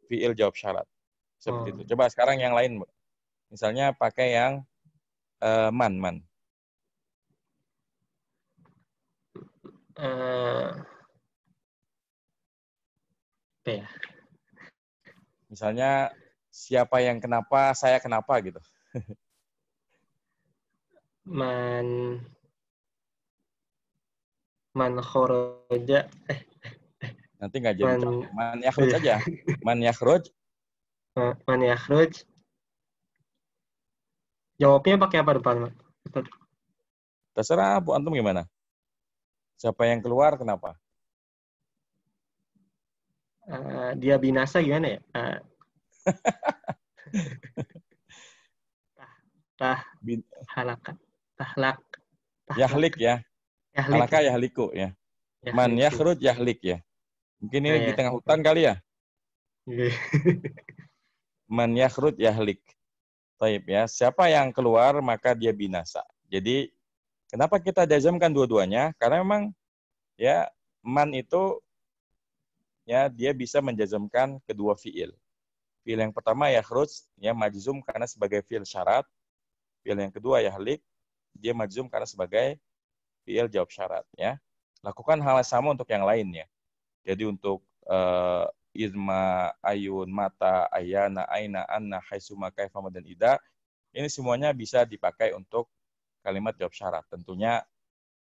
fiil jawab syarat. Seperti hmm. itu. Coba sekarang yang lain. Misalnya pakai yang uh, man man uh, ya misalnya siapa yang kenapa saya kenapa gitu man man khoroja eh, eh nanti nggak jadi man, man yakhruj aja man yakhruj man yakhruj Jawabnya pakai apa depan, Pak? Terserah Bu Antum gimana? Siapa yang keluar kenapa? Uh, dia binasa gimana ya? Eh. tah, Bin. halaka. Tahlak. tahlak. Yahlik ya. Yahlik. Halaka yahliku ya. Yahlik. Man yahrud yahlik ya. Mungkin ini nah, di ya. tengah hutan kali ya. Iya. Man yahrud yahlik. Taib ya. Siapa yang keluar maka dia binasa. Jadi kenapa kita jazamkan dua-duanya? Karena memang ya man itu ya dia bisa menjazamkan kedua fiil. Fiil yang pertama ya khruj ya majzum karena sebagai fiil syarat. Fiil yang kedua ya halik dia majzum karena sebagai fiil jawab syarat ya. Lakukan hal yang sama untuk yang lainnya. Jadi untuk uh, Irma, Ayun, Mata, Ayana, Aina, Anna, Haisuma, Kaifama, dan Ida. Ini semuanya bisa dipakai untuk kalimat jawab syarat. Tentunya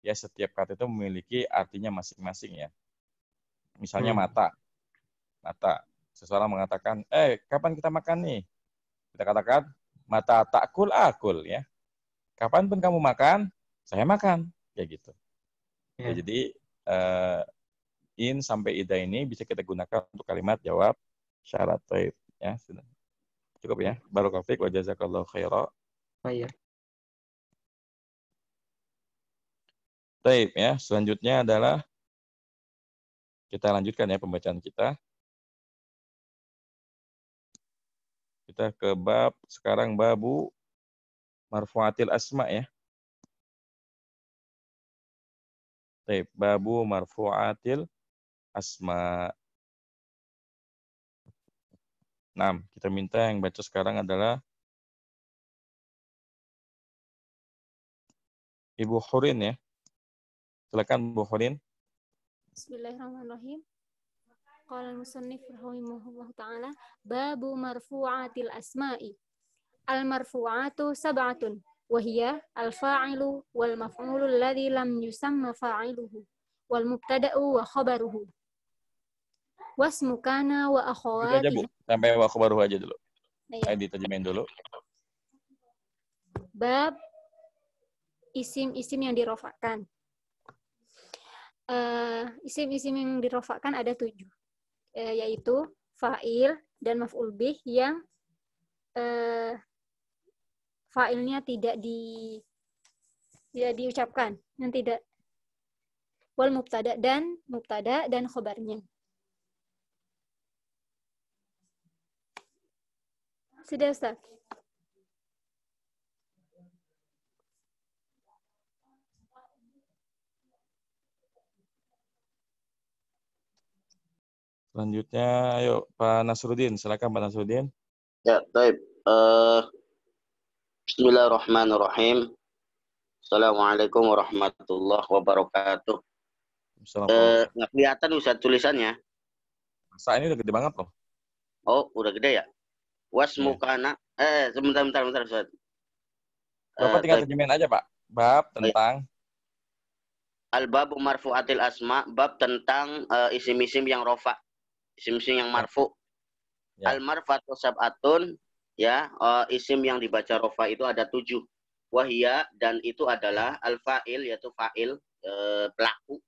ya setiap kata itu memiliki artinya masing-masing ya. Misalnya hmm. mata. Mata. Seseorang mengatakan, eh kapan kita makan nih? Kita katakan, mata takul akul ya. Kapan pun kamu makan, saya makan. Kayak gitu. Ya. ya jadi eh, in sampai ida ini bisa kita gunakan untuk kalimat jawab syarat taib eh, ya sudah cukup ya kafik wa jazakallahu khaira khair taib ya selanjutnya adalah kita lanjutkan ya pembacaan kita kita ke bab sekarang babu marfuatil asma ya Taib, babu marfuatil Asma. Nah, kita minta yang baca sekarang adalah Ibu Hurin ya. Silakan ibu Hurin. Bismillahirrahmanirrahim. Qala al-musannif rahimahullah taala babu marfu'atil asma'i. Al marfu'atu sab'atun wa hiya al fa'ilu wal maf'ulu alladhi lam yusamma fa'iluhu wal mubtada'u wa khabaruhu wasmukana wa akhwati. aja, Bu. Sampai wa baru aja dulu. Iya. Ayo diterjemahin dulu. Bab isim-isim yang dirofakkan. isim eh, isim-isim yang dirofakkan ada tujuh, uh, yaitu fa'il dan maf'ul bih yang uh, fa'ilnya tidak di ya diucapkan, yang tidak wal mubtada dan mubtada dan khobarnya. Sudah Ustaz. Selanjutnya, ayo Pak Nasruddin, silakan Pak Nasruddin. Ya, baik. Uh, Bismillahirrahmanirrahim. Assalamualaikum warahmatullahi wabarakatuh. Uh, nggak kelihatan Ustaz tulisannya. Masa ini udah gede banget loh. Oh, udah gede ya? wasmukana iya. eh sebentar sebentar bentar Ustaz. Bapak uh, tinggal terjemahin aja, Pak. Bab tentang Al-babu marfu'atil asma, bab tentang uh, isim-isim yang rofa, isim-isim yang marfu. Ya. Al-marfatu sab'atun, ya, uh, isim yang dibaca rofa itu ada tujuh. Wahia, dan itu adalah al-fa'il, yaitu fa'il, uh, pelaku.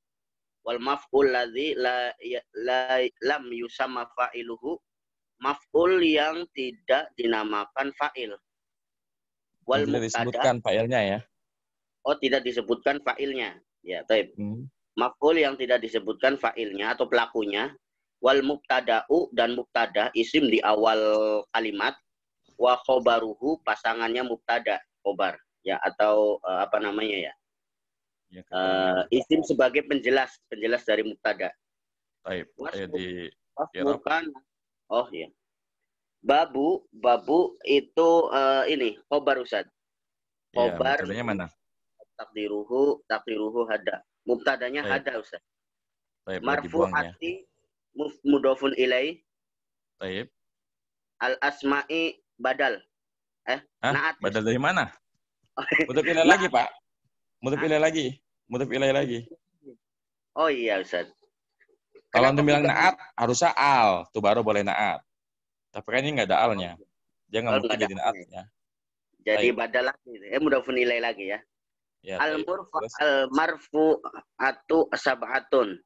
Wal maf'ul ladzi ya, la, lam yusamma fa'iluhu, maf'ul yang tidak dinamakan fa'il. Wal tidak disebutkan fa'ilnya ya. Oh, tidak disebutkan fa'ilnya. Ya, taib. Hmm. Maf'ul yang tidak disebutkan fa'ilnya atau pelakunya. Wal mubtada'u dan mubtada isim di awal kalimat. Wa khobaruhu pasangannya mubtada, khobar. Ya, atau uh, apa namanya ya. ya uh, isim sebagai penjelas, penjelas dari mubtada. Taib. Wasmu, di, ya, Oh iya. Babu, babu itu uh, ini khobar Ustaz. Iya, khobar. Ya, mana? Takdiruhu, takdiruhu hada. Mubtadanya Baik. hada Ustaz. Baik, Marfu ya. hati ya. mudofun ilai. Baik. Al asma'i badal. Eh, Hah? naat. Badal dari mana? Mudah pilih lagi, Pak. Mudah pilih lagi. Mudah pilih lagi. Oh iya Ustaz. Kalau untuk bilang naat, harusnya al. Itu baru boleh naat. Tapi kan ini nggak ada alnya. Dia nggak mungkin jadi Ya. Jadi badal lagi. Eh, mudah nilai lagi ya. ya al murfu al marfu atu sab'atun.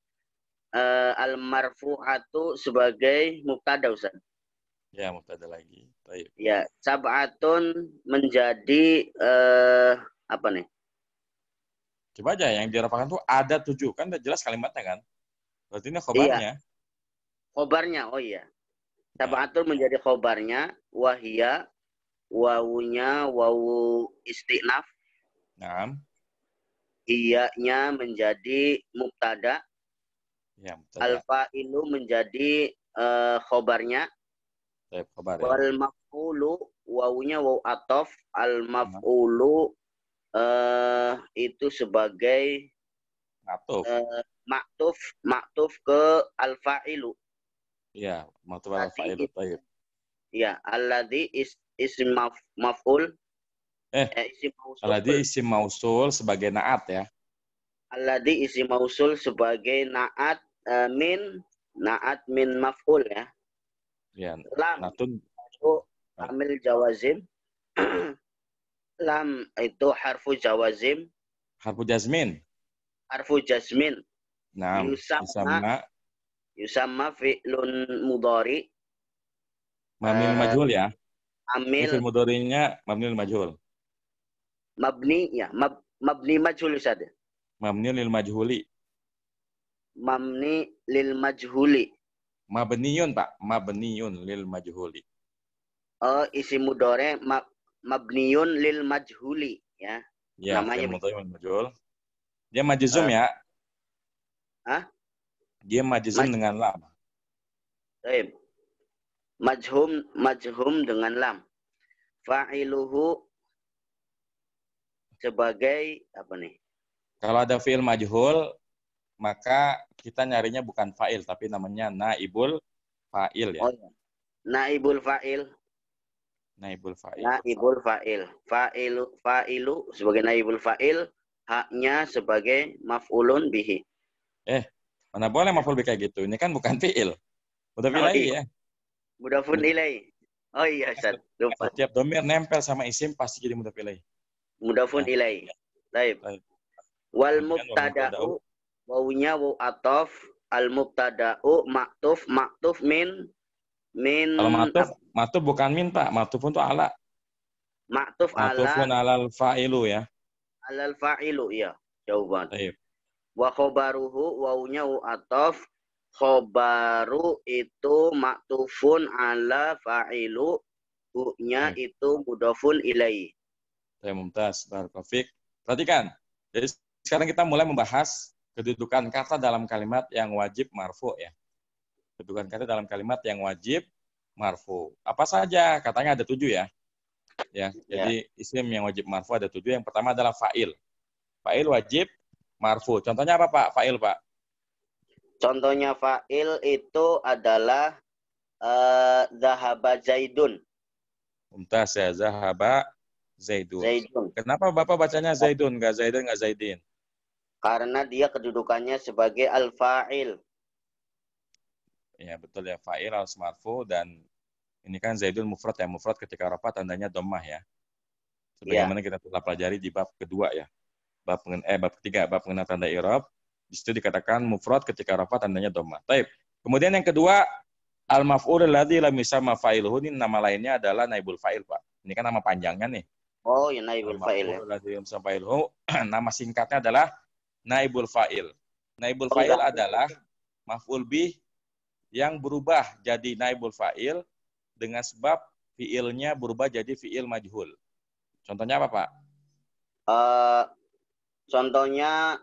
Uh, al marfu atu sebagai mubtada Ustaz. Ya, mubtada lagi. Baik. Ya, sab'atun menjadi uh, apa nih? Coba aja yang dirapakan tuh ada tujuh kan udah jelas kalimatnya kan? Berarti ini iya. khobarnya. Iya. Khobarnya, oh iya. Tabatur iya. menjadi khobarnya, wahia, wawunya, wawu istiqnaf. Naam. Iyanya menjadi muktada, Ya, muktada. Alfa ilu menjadi uh, khobarnya. Eh, khobar, ya. Wal maf'ulu, wawunya waw atof. Al maf'ulu uh, eh, itu sebagai Atof. uh, maktuf maktuf ke alfa'ilu. ilu Ya, maktuf alfa'ilu Baik. Ya, alladhi is, isim maf'ul. Eh, eh isim mausul. Alladhi isim mausul sebagai na'at ya. Alladhi isim mausul sebagai na'at uh, min na'at min maf'ul ya. Ya, lam. Natun. amil jawazim. lam itu harfu jawazim. Harfu jazmin. Harfu jazmin. Naam. Yusama yusama fi'lun mudhari. Mamil majul eh, majhul ya. Amil. Fi'l mudharinya mamil majhul. Mabni ya, mab, mabni majhul Ustaz. Mabni lil majhuli. Mabni lil majhuli. Mabniyun Pak, mabniyun lil majhuli. Oh, isi mudore mab, mabniyun lil majhuli ya. Ya, namanya majhul. Dia majuzum uh, eh. ya, Hah? Dia majzum Maj dengan lam. Baik. Majhum majhum dengan lam. Fa'iluhu sebagai apa nih? Kalau ada fi'il majhul maka kita nyarinya bukan fa'il tapi namanya naibul fa'il ya. Oh, ya. Naibul fa'il. Naibul fa'il. Naibul fa'il. Fa'ilu fa'ilu sebagai naibul fa'il, haknya sebagai maf'ulun bihi. Eh, mana boleh maful bi kayak gitu. Ini kan bukan fiil. Mudah fiil oh, lagi iya. ya. Mudah pun nilai. Oh iya, Ustaz. Lupa. Setiap domir nempel sama isim pasti jadi mudah ilai. Mudah pun nah, ilai. Baik. Wal kan mubtada'u wawunya waw atof al mubtada'u maktuf maktuf min min Kalau maktuf, maktuf bukan min Pak, maktuf pun ala. Maktuf ala. Maktufun alal fa'ilu ya. Alal fa'ilu ya. Jawaban. Baik. Wa khobaruhu wawunya atof khobaru itu maktufun ala fa'ilu hu'nya hmm. itu mudofun ilai. Saya mumtaz. Barakofik. Perhatikan. Jadi sekarang kita mulai membahas kedudukan kata dalam kalimat yang wajib marfu ya. Kedudukan kata dalam kalimat yang wajib marfu. Apa saja? Katanya ada tujuh ya. Ya, ya. jadi ya. isim yang wajib marfu ada tujuh. Yang pertama adalah fa'il. Fa'il wajib marfu. Contohnya apa Pak? Fa'il Pak. Contohnya fa'il itu adalah uh, zahaba zaidun. Muntas ya, zahaba zaidun. zaidun. Kenapa Bapak bacanya zaidun, nggak zaidun, nggak zaidin? Karena dia kedudukannya sebagai al-fa'il. Ya, betul ya. Fa'il al marfu dan ini kan zaidun mufrad ya. Mufrad ketika rapat tandanya domah ya. Iya. Sebagaimana ya. kita telah pelajari di bab kedua ya bab pengen, eh bab ketiga bab mengenal tanda i'rab. Di situ dikatakan mufrad ketika rafa tandanya doma. Taib. Kemudian yang kedua al maf'ul alladzi lam yusamma fa'iluhu ini nama lainnya adalah naibul fa'il, Pak. Ini kan nama panjangnya nih. Oh, ya naibul fa'il. Ya. nama singkatnya adalah naibul fa'il. Naibul oh, ya. fa'il adalah maf'ul bih yang berubah jadi naibul fa'il dengan sebab fiilnya berubah jadi fiil majhul. Contohnya apa, Pak? Uh, Contohnya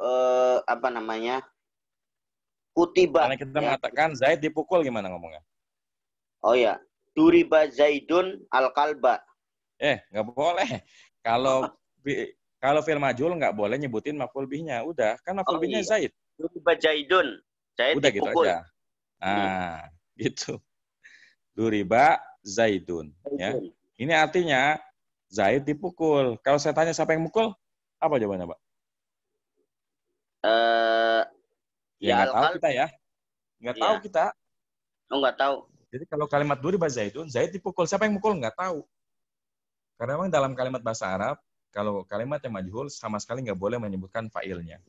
eh, apa namanya? Kutiba. Karena kita ya. mengatakan Zaid dipukul gimana ngomongnya? Oh ya, Duriba Zaidun al Kalba. Eh, nggak boleh. Kalau kalau film majul nggak boleh nyebutin makul bihnya. Udah, kan makul oh, bihnya iya. Zaid. Duriba Zaidun. Zaid Udah gitu dipukul. gitu aja. Ah, hmm. Nah, gitu. Duriba Zaidun. Ya. Zaidun. Ya. Ini artinya Zaid dipukul. Kalau saya tanya siapa yang mukul, apa jawabannya, Pak? Uh, ya, ya tahu kita ya. Nggak tahu tahu ya. kita. Oh, nggak tahu. Jadi kalau kalimat duri bahasa Zaidun, Zaid dipukul. Siapa yang mukul? Nggak tahu. Karena memang dalam kalimat bahasa Arab, kalau kalimat yang majhul sama sekali nggak boleh menyebutkan failnya.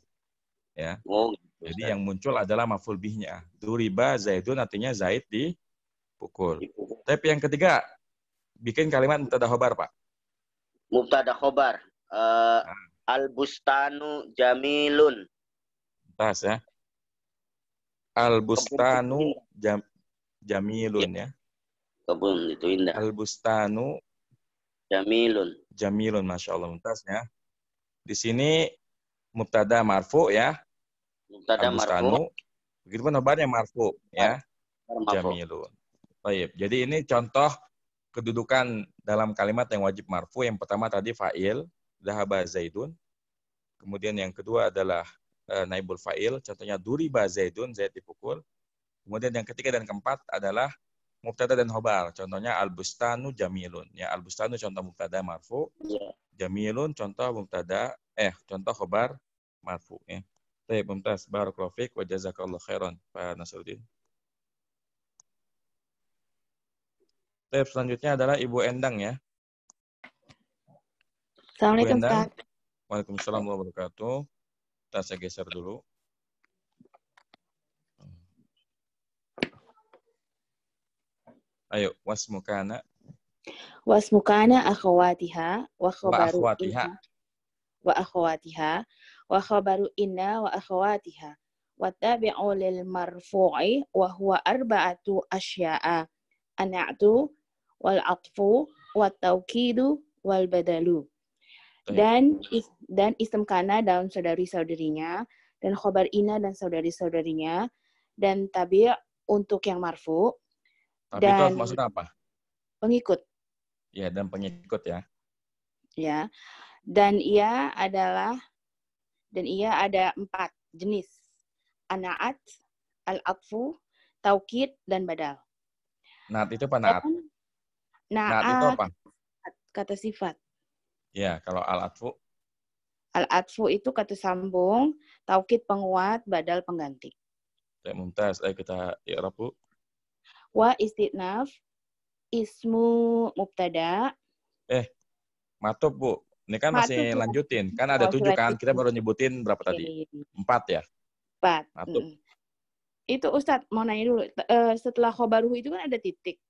Ya. Oh, gitu, Jadi yang muncul adalah maful bihnya. Duriba Zaidun artinya Zaid dipukul. dipukul. Tapi yang ketiga, bikin kalimat mutadahobar, hobar, Pak. Mubtada khobar. Uh, eh, ah. al bustanu jamilun. Tas ya. Al bustanu jam, jamilun ya. Kebun itu indah. Al bustanu jamilun. Jamilun, masya Allah, mumtaz ya. Di sini mubtada marfu ya. Mubtada marfu. Begitu pun obatnya marfu ya. Jamilun. Baik. Jadi ini contoh kedudukan dalam kalimat yang wajib marfu. Yang pertama tadi fa'il, dahaba zaidun. Kemudian yang kedua adalah e, naibul fa'il, contohnya duriba zaidun, zaid dipukul. Kemudian yang ketiga dan keempat adalah mubtada dan hobar. Contohnya al bustanu jamilun. Ya, bustanu contoh mubtada marfu. Iya. Jamilun contoh mubtada eh contoh hobar marfu ya. Baik, Mumtaz. Barakallahu fiik wa jazakallahu khairan, Pak Nasruddin. Baik, selanjutnya adalah Ibu Endang ya. Assalamualaikum Ustaz. Waalaikumsalam warahmatullahi wabarakatuh. Kita saya geser dulu. Ayo, wasmukana. Wasmukana akhawatiha wa khabaru wa Wa akhwatiha wa khabaru inna wa akhwatiha. Wattabi'u lil marfu'i wa huwa arba'atu asya'a. Ana'tu wal atfu wat taukidu wal badalu dan is, dan ism kana dan saudari-saudarinya dan khobar ina dan saudari-saudarinya dan tabi untuk yang marfu tapi dan itu maksudnya apa? Pengikut. Ya, dan pengikut ya. Ya. Dan ia adalah dan ia ada empat jenis. Anaat, al-atfu, taukid, dan badal. Naat itu apa naat? Dan, Nah, nah, itu ah, apa? Kata sifat. Ya, kalau al-atfu? Al-atfu itu kata sambung, taukid penguat, badal pengganti. Baik, mumtaz. Ayo eh, kita ya Bu. Wa istitnaf, ismu mubtada. Eh, matup Bu. Ini kan masih lanjutin. Kan ada oh, tujuh kan? Kita baru nyebutin berapa tadi? Empat ya? Empat. Matup. Mm. Itu Ustadz, mau nanya dulu. Uh, setelah khobaruhu itu kan ada titik.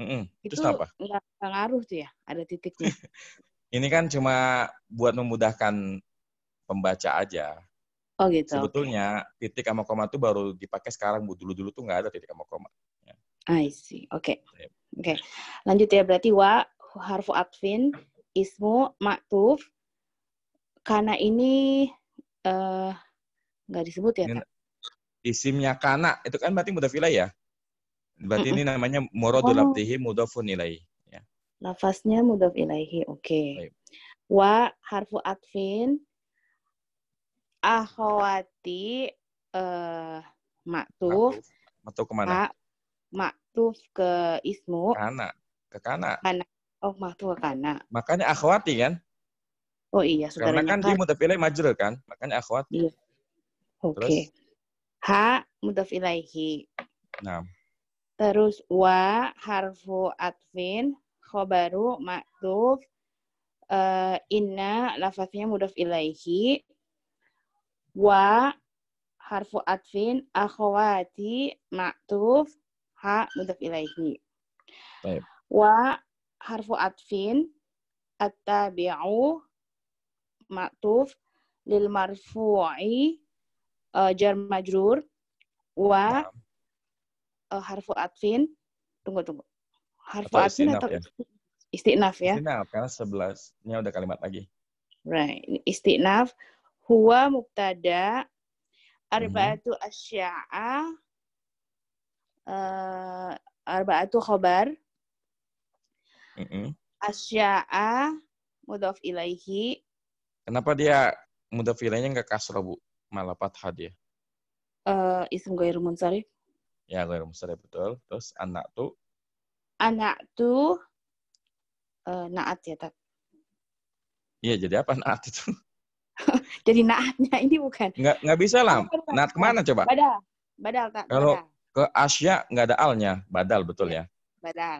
Mm-mm. Itu Terus apa? Nggak ngaruh tuh ya, ada titiknya. Ini kan cuma buat memudahkan pembaca aja. Oh gitu. Sebetulnya okay. titik sama koma itu baru dipakai sekarang. Dulu-dulu tuh nggak ada titik sama koma. Ya. I see. Oke. Okay. Iya. Oke. Okay. Lanjut ya berarti wa harfu atfin ismu maktuf karena ini eh, nggak uh, disebut ya. Ini, isimnya kana itu kan berarti mudafilah ya? Berarti mm -mm. ini namanya muradul abdihi mudhafun ilaihi. Ya. Lafaznya mudhaf ilaihi. Oke. Okay. Wa harfu atfin akhwati uh, eh, maktuf. Maktuf kemana? mana? maktuf ke ismu. Kana. Ke kana. Kana. Oh, maktuf ke kana. Makanya akhwati kan? Oh iya, sudah. Karena kan, dia di mudhaf ilaihi majur kan? Makanya akhwati. Iya. Oke. Okay. Ha mudhaf ilaihi. Nah. Terus wa harfu atfin, khobaru ma'tuf, uh, eh, inna lafaznya mudaf ilaihi. Wa harfu atfin, akhwati ma'tuf, ha mudaf ilaihi. Baik. Wa harfu atfin, attabi'u tabiu ma'tuf, lil marfu'i uh, jar majrur, wa uh, Harfu Advin. Tunggu tunggu. Harfu atau Advin atau ya? istinaf ya? Istinaf karena sebelasnya udah kalimat lagi. Right. Istinaf huwa mubtada arba'atu mm-hmm. asya'a uh, arba'atu khabar mm-hmm. asya'a mudhaf ilaihi Kenapa dia mudhaf ilaihnya nggak kasroh, Bu? Malah fathah dia. Uh, ism ghairu munsharif. Ya, ghairu mustari ya, betul. Terus anak tuh Anak tu uh, eh, naat ya, tapi Iya, jadi apa naat itu? jadi naatnya ini bukan. Nggak, nggak bisa lah. Naat kemana coba? Badal. Badal, tak. Kalau ke Asia nggak ada alnya. Badal, betul iya, ya? Badal.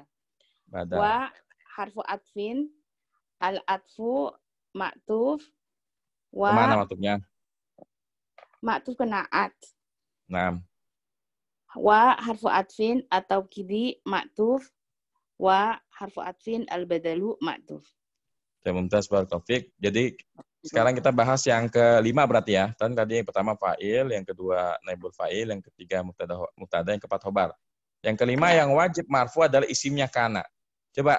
Badal. Wa harfu atfin. Al atfu maktuf. Wa. Kemana maktufnya? Maktuf ke naat. Nah wa harfu atfin atau kidi maktuf wa harfu atfin al badalu maktuf. Oke, Mumtaz Bartofik. Jadi sekarang kita bahas yang kelima berarti ya. Kan tadi yang pertama fa'il, yang kedua naibul fa'il, yang ketiga mubtada, mubtada yang keempat hobar. Yang kelima ya. yang wajib marfu adalah isimnya kana. Coba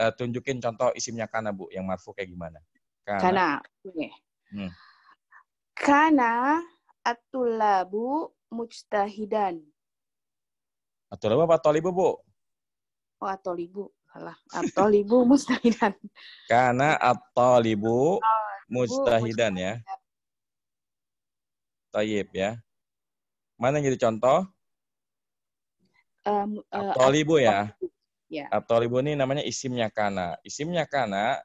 uh, tunjukin contoh isimnya kana, Bu, yang marfu kayak gimana? Kana. Kana. Okay. Hmm. Kana at mujtahidan. Atolibu apa atolibu, Bu? Oh, atolibu. Salah. Atolibu mujtahidan. Karena atolibu mujtahidan ya. Tayyib ya. Mana yang jadi contoh? Um, uh, eh, atolibu ya. Ya. Atolibu ini namanya isimnya kana. Isimnya kana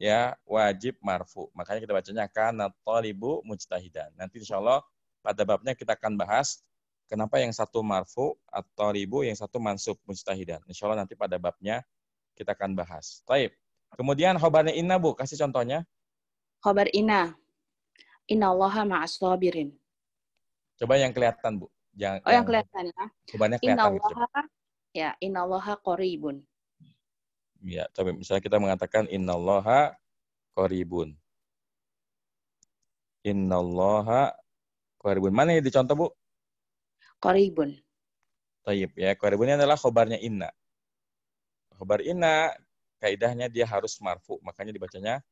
ya wajib marfu. Makanya kita bacanya kana tolibu mujtahidan. Nanti insya Allah pada babnya kita akan bahas kenapa yang satu marfu atau ribu, yang satu mansub mustahidan. Insya Allah nanti pada babnya kita akan bahas. Taib. Kemudian khobarnya inna, Bu. Kasih contohnya. Khobar inna. Inna allaha ma'asabirin. Coba yang kelihatan, Bu. Yang, oh, yang, yang kelihatan ya. Khobarnya kelihatan. Inna allaha, ya, inna allaha qoribun. Ya, coba misalnya kita mengatakan inna allaha qoribun. Inna allaha Koribun. Mana yang dicontoh, Bu? Koribun. Taib ya. Koribun ini adalah khobarnya inna. Khobar inna, kaidahnya dia harus marfu. Makanya dibacanya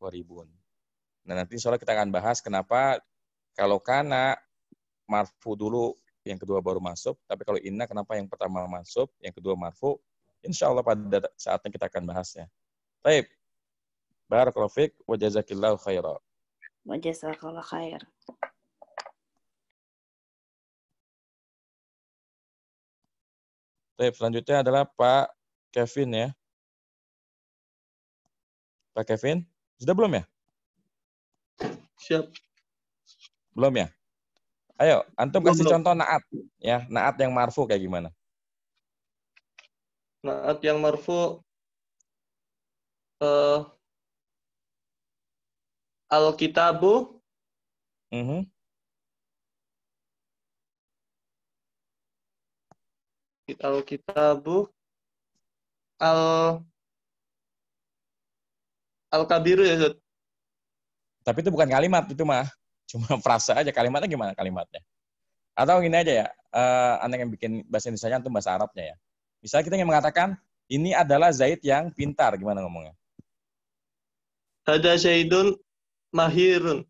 koribun. Nah, nanti soalnya kita akan bahas kenapa kalau kana marfu dulu yang kedua baru masuk, tapi kalau inna kenapa yang pertama masuk, yang kedua marfu, insya Allah pada saatnya kita akan bahasnya. Baik. Barakallahu fiik wa jazakillahu khairan. Wa khair. Baik, selanjutnya adalah Pak Kevin ya. Pak Kevin, sudah belum ya? Siap. Belum ya? Ayo, antum kasih contoh naat ya, naat yang marfu kayak gimana? Naat yang marfu eh uh, Alkitabu mm -hmm. al kitabu al al kabiru ya Zod? Tapi itu bukan kalimat itu mah, cuma frasa aja. Kalimatnya gimana kalimatnya? Atau gini aja ya, uh, eh, anda yang bikin bahasa Indonesia itu bahasa Arabnya ya. Misalnya kita ingin mengatakan ini adalah Zaid yang pintar, gimana ngomongnya? Hada Zaidun mahirun.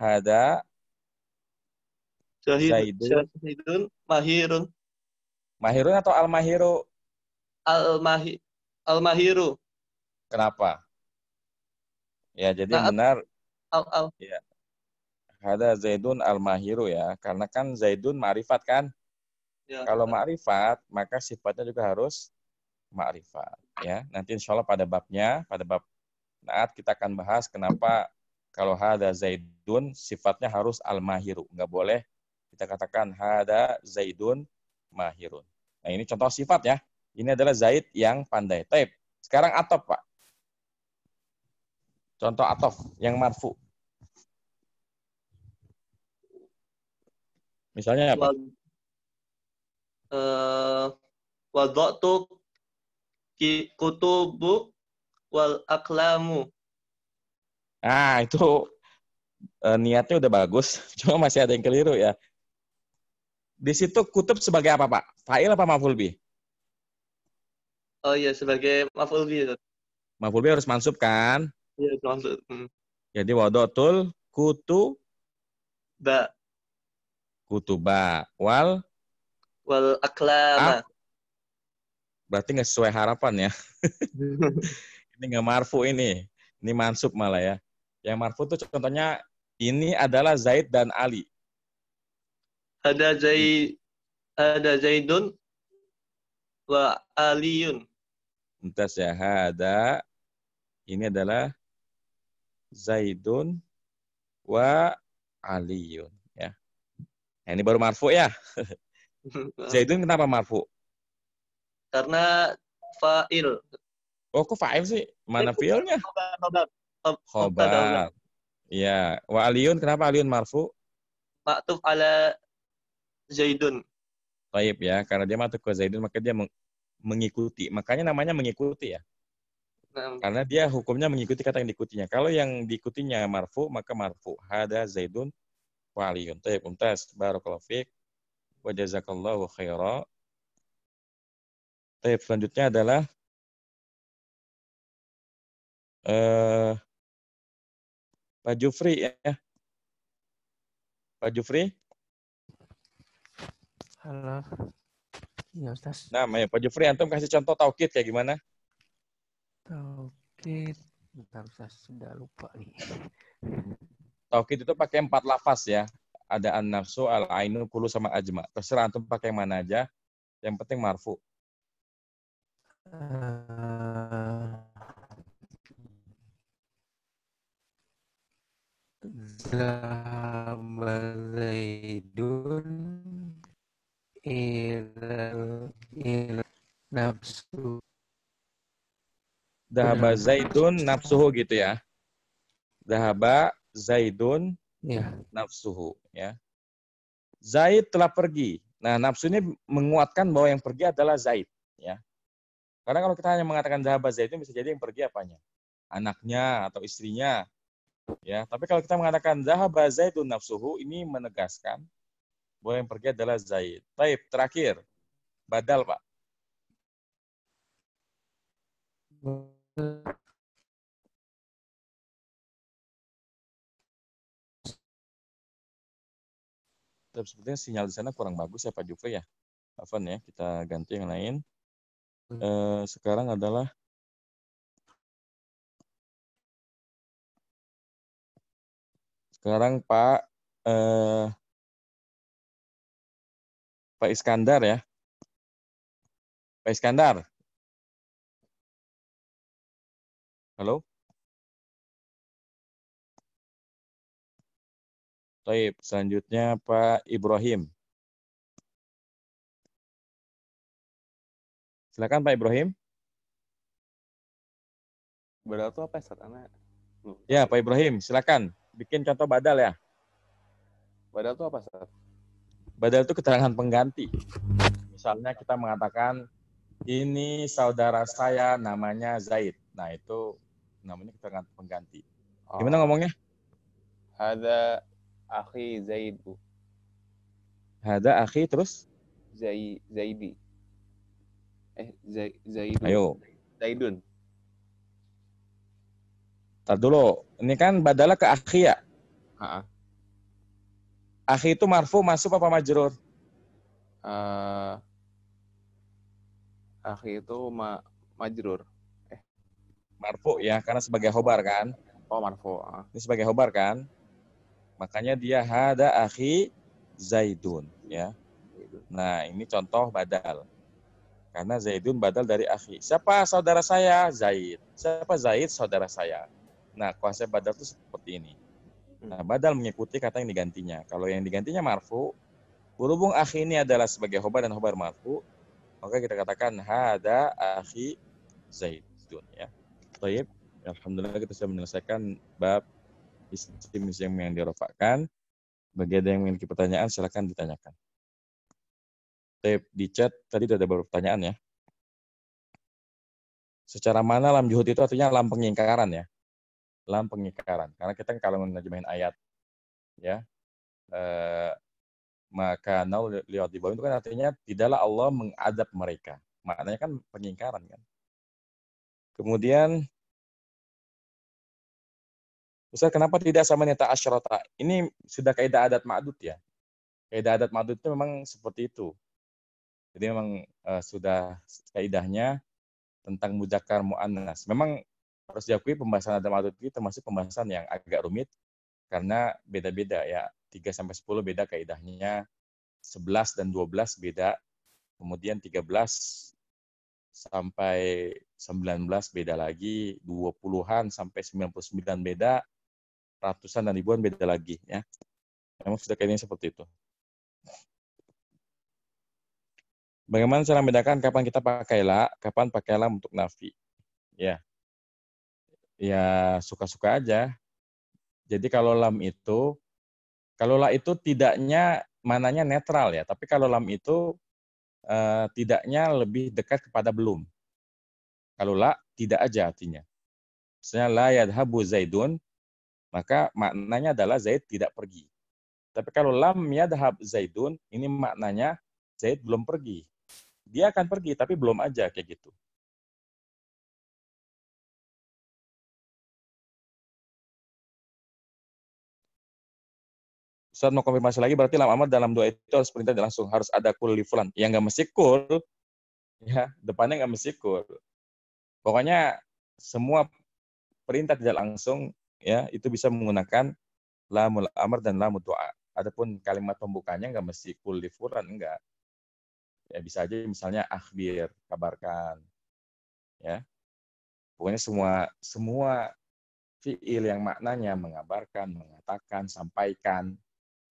Hada Zaidun, Zaidun mahirun. Mahiru atau al-Mahiru? al Almahiru? al-Mahiru. Kenapa? Ya, jadi nah, benar. Al al. Ya. Ada Zaidun al-Mahiru ya, karena kan Zaidun ma'rifat kan? Ya, Kalau ma'rifat, maka sifatnya juga harus ma'rifat ya. Nanti insya Allah pada babnya, pada bab naat kita akan bahas kenapa kalau hada zaidun sifatnya harus al-mahiru. Nggak boleh kita katakan hada zaidun mahirun. Nah, ini contoh sifat ya. Ini adalah Zaid yang pandai. Taip. Sekarang atop, Pak. Contoh atop yang marfu. Misalnya apa? Uh, eh, Wadoktu kutubu wal aklamu. Ah, itu uh, niatnya udah bagus, cuma masih ada yang keliru ya. Di situ kutub sebagai apa, Pak? Fa'il apa maf'ul Oh iya, sebagai maf'ul Mafulbi Maf'ul harus mansub kan? Iya, mansub. Hmm. Jadi wadotul kutu ba kutuba wal wal aklama. Ah. Berarti nggak sesuai harapan ya. ini nggak marfu ini. Ini mansub malah ya. Yang marfu tuh contohnya ini adalah Zaid dan Ali. Ada Zaid ada Zaidun wa Aliun. Entah ya. ada. ini adalah Zaidun wa Aliun. ya. Nah, ini baru marfu ya. Zaidun kenapa marfu? Karena fa'il. Oh, kok fa'il sih? Mana fi'ilnya? Khobar. Iya. Wa Aliun kenapa Aliun marfu? Maktuf ala Zaidun. Taib ya, karena dia matuk ke Zaidun maka dia mengikuti. Makanya namanya mengikuti ya. Nah. karena dia hukumnya mengikuti kata yang diikutinya. Kalau yang diikutinya marfu, maka marfu. Hada Zaidun waliyun. Taib umtas. Barakallahu fiqh. Wa jazakallahu khaira. Taib selanjutnya adalah eh uh, Pak Jufri ya. Pak Jufri? Halo. ya Ustaz. Namanya Pak Jufri, antum kasih contoh taukid kayak gimana? Taukid. Bentar, Ustaz. Sudah lupa nih. Taukid itu pakai empat lafaz ya. Ada an-nafsu, al-ainu, kulu, sama ajma. Terserah antum pakai mana aja. Yang penting marfu. Uh, ilal nafsu Dahaba Zaidun nafsuhu gitu ya. Dahaba Zaidun ya. nafsuhu ya. Zaid telah pergi. Nah, nafsu ini menguatkan bahwa yang pergi adalah Zaid ya. Karena kalau kita hanya mengatakan dahaba Zaidun bisa jadi yang pergi apanya? Anaknya atau istrinya. Ya, tapi kalau kita mengatakan Zahaba Zaidun nafsuhu ini menegaskan boleh yang pergi adalah Zaid. Taib, terakhir. Badal, Pak. Tapi sepertinya sinyal di sana kurang bagus ya Pak Jufri ya. Afan ya, kita ganti yang lain. E, sekarang adalah sekarang Pak eh, Pak Iskandar ya. Pak Iskandar. Halo? Baik, selanjutnya Pak Ibrahim. Silakan Pak Ibrahim. Badal itu apa ya, Ustaz? Anak Ya, Pak Ibrahim, silakan bikin contoh badal ya. Badal itu apa Ustaz? Badal itu keterangan pengganti. Misalnya kita mengatakan ini saudara saya namanya Zaid. Nah, itu namanya keterangan pengganti. Oh. Gimana ngomongnya? Ada akhi Zaidu. Ada akhi terus Zai Zaidi. Eh Zai Zaidun. Ayo. Zaidun. Tar dulu. Ini kan badala ke akhi ya? Akhi itu marfu masuk apa majrur? Uh, eh, akhi itu ma majrur. Eh. Marfu ya, karena sebagai hobar kan? Oh, marfu. Ah. Ini sebagai hobar kan? Makanya dia hada akhi Zaidun ya. Nah, ini contoh badal. Karena Zaidun badal dari akhi. Siapa saudara saya? Zaid. Siapa Zaid? Saudara saya. Nah, kuasa badal itu seperti ini. Nah, badal mengikuti kata yang digantinya. Kalau yang digantinya marfu, berhubung akhi ini adalah sebagai hobar dan hobar marfu, maka kita katakan hada akhi zaidun ya. Baik, alhamdulillah kita sudah menyelesaikan bab isim isim yang dirofakkan. Bagi ada yang memiliki pertanyaan silakan ditanyakan. Baik, di chat tadi sudah ada beberapa pertanyaan ya. Secara mana lam juhud itu artinya lam pengingkaran ya dalam pengikaran. Karena kita kan kalau menerjemahin ayat ya eh, maka naul lihat di bawah itu kan artinya tidaklah Allah mengadap mereka. Maknanya kan pengingkaran kan. Kemudian Ustaz, kenapa tidak sama nyata asyarat? Ini sudah kaidah adat madut ya. Kaidah adat ma'dud itu memang seperti itu. Jadi memang uh, sudah kaidahnya tentang mudakar mu'annas. Memang harus diakui pembahasan ada materi termasuk pembahasan yang agak rumit karena beda-beda ya 3 sampai 10 beda kaidahnya 11 dan 12 beda kemudian 13 sampai 19 beda lagi 20-an sampai 99 beda ratusan dan ribuan beda lagi ya memang sudah kayaknya seperti itu Bagaimana cara membedakan kapan kita pakai la, kapan pakai lam untuk nafi? Ya ya suka-suka aja. Jadi kalau lam itu, kalau la itu tidaknya mananya netral ya, tapi kalau lam itu eh, tidaknya lebih dekat kepada belum. Kalau la tidak aja artinya. Misalnya la yadhabu zaidun, maka maknanya adalah zaid tidak pergi. Tapi kalau lam yadhab zaidun, ini maknanya zaid belum pergi. Dia akan pergi tapi belum aja kayak gitu. Ustaz mau konfirmasi lagi berarti lama amat dalam doa itu harus perintah langsung harus ada kul lifulan. Yang nggak mesti kul, ya depannya nggak mesti kul. Pokoknya semua perintah tidak langsung ya itu bisa menggunakan lamul amr dan lamul doa. Adapun kalimat pembukanya nggak mesti kul lifulan enggak. Ya bisa aja misalnya akhbir, kabarkan. Ya. Pokoknya semua semua fiil yang maknanya mengabarkan, mengatakan, sampaikan,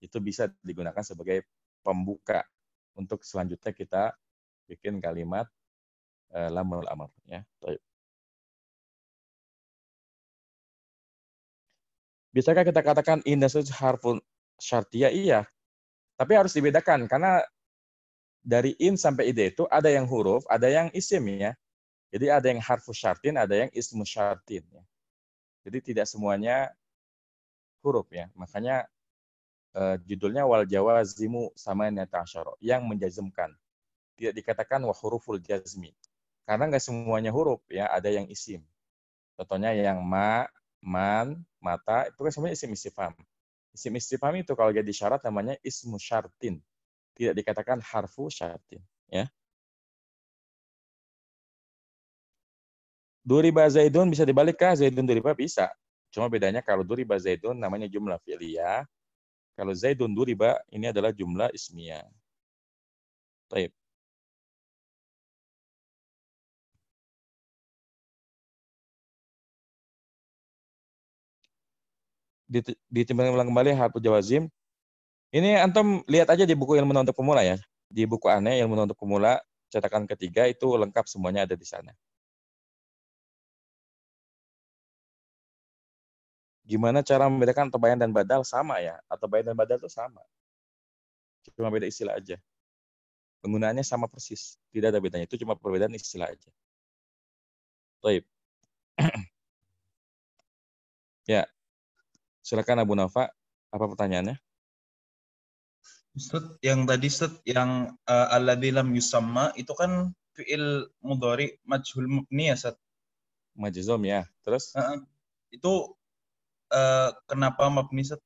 itu bisa digunakan sebagai pembuka untuk selanjutnya kita bikin kalimat uh, lamul amr ya. Baik. Bisakah kita katakan indasus harfun syartiyah? Iya. Tapi harus dibedakan karena dari in sampai ide itu ada yang huruf, ada yang isim ya. Jadi ada yang harfu syartin, ada yang ismu syartin. Ya. Jadi tidak semuanya huruf ya. Makanya uh, judulnya wal jawazimu Zimu sama yang menjazmkan. Tidak dikatakan wa huruful jazmi. Karena nggak semuanya huruf ya, ada yang isim. Contohnya yang ma, man, mata itu kan semuanya isim istifham. Isim istifham itu kalau jadi syarat namanya ismu syartin. Tidak dikatakan harfu syartin, ya. Duriba Zaidun bisa dibalik kah? Zaidun Duriba bisa. Cuma bedanya kalau Duriba Zaidun namanya jumlah filia kalau Zaidun duriba, ini adalah jumlah ismiyah. Di Ditimbang ulang kembali harfu jawazim. Ini antum lihat aja di buku yang untuk pemula ya. Di buku aneh yang untuk pemula cetakan ketiga itu lengkap semuanya ada di sana. Gimana cara membedakan tebayan dan badal sama ya? atau bayan dan badal itu sama. Cuma beda istilah aja. Penggunaannya sama persis. Tidak ada bedanya. Itu cuma perbedaan istilah aja. Baik. ya. Silakan Abu Nafa. Apa pertanyaannya? Ustaz, yang tadi set yang uh, alladzi lam yusamma itu kan fi'il mudhari majhul mubni ya set Majzum ya. Terus? Uh, itu Eh, kenapa Mapni set?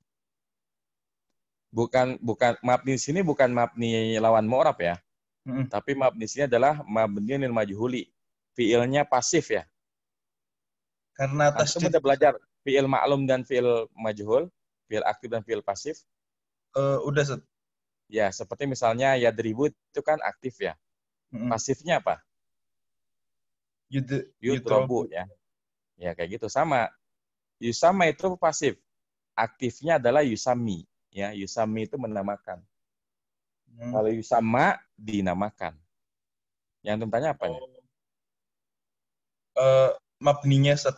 Bukan bukan Mapni sini bukan Mapni lawan Morap ya. Hmm. Tapi Mapni sini adalah Mabni lil majhuli. Fiilnya pasif ya. Karena nah, atas kita belajar fiil maklum dan fiil majhul, fiil aktif dan fiil pasif. Uh, udah set. Ya, seperti misalnya ya yadribu itu kan aktif ya. hmm Pasifnya apa? You yudrobu ya. Ya kayak gitu sama. Yusama itu pasif. Aktifnya adalah Yusami. Ya, Yusami itu menamakan. Hmm. Kalau Yusama dinamakan. Yang tentunya apa ya? Oh. Uh, mabninya set.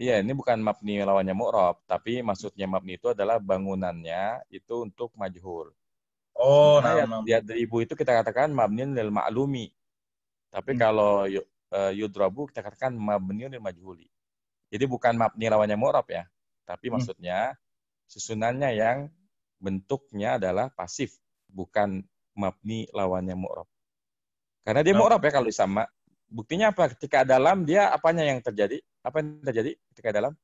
Iya, ini bukan mabni lawannya mu'rob, tapi maksudnya mabni itu adalah bangunannya itu untuk majhul. Oh, nah, nah, ya, nah, nah. ibu itu kita katakan mabni lil ma'lumi. Tapi hmm. kalau uh, yudrabu kita katakan mabni lil majhuli. Jadi bukan mabni lawannya mu'rab ya, tapi hmm. maksudnya susunannya yang bentuknya adalah pasif, bukan mabni lawannya mu'rab. Karena dia mu'rab ya kalau sama. Buktinya apa? Ketika dalam dia apanya yang terjadi? Apa yang terjadi ketika dalam?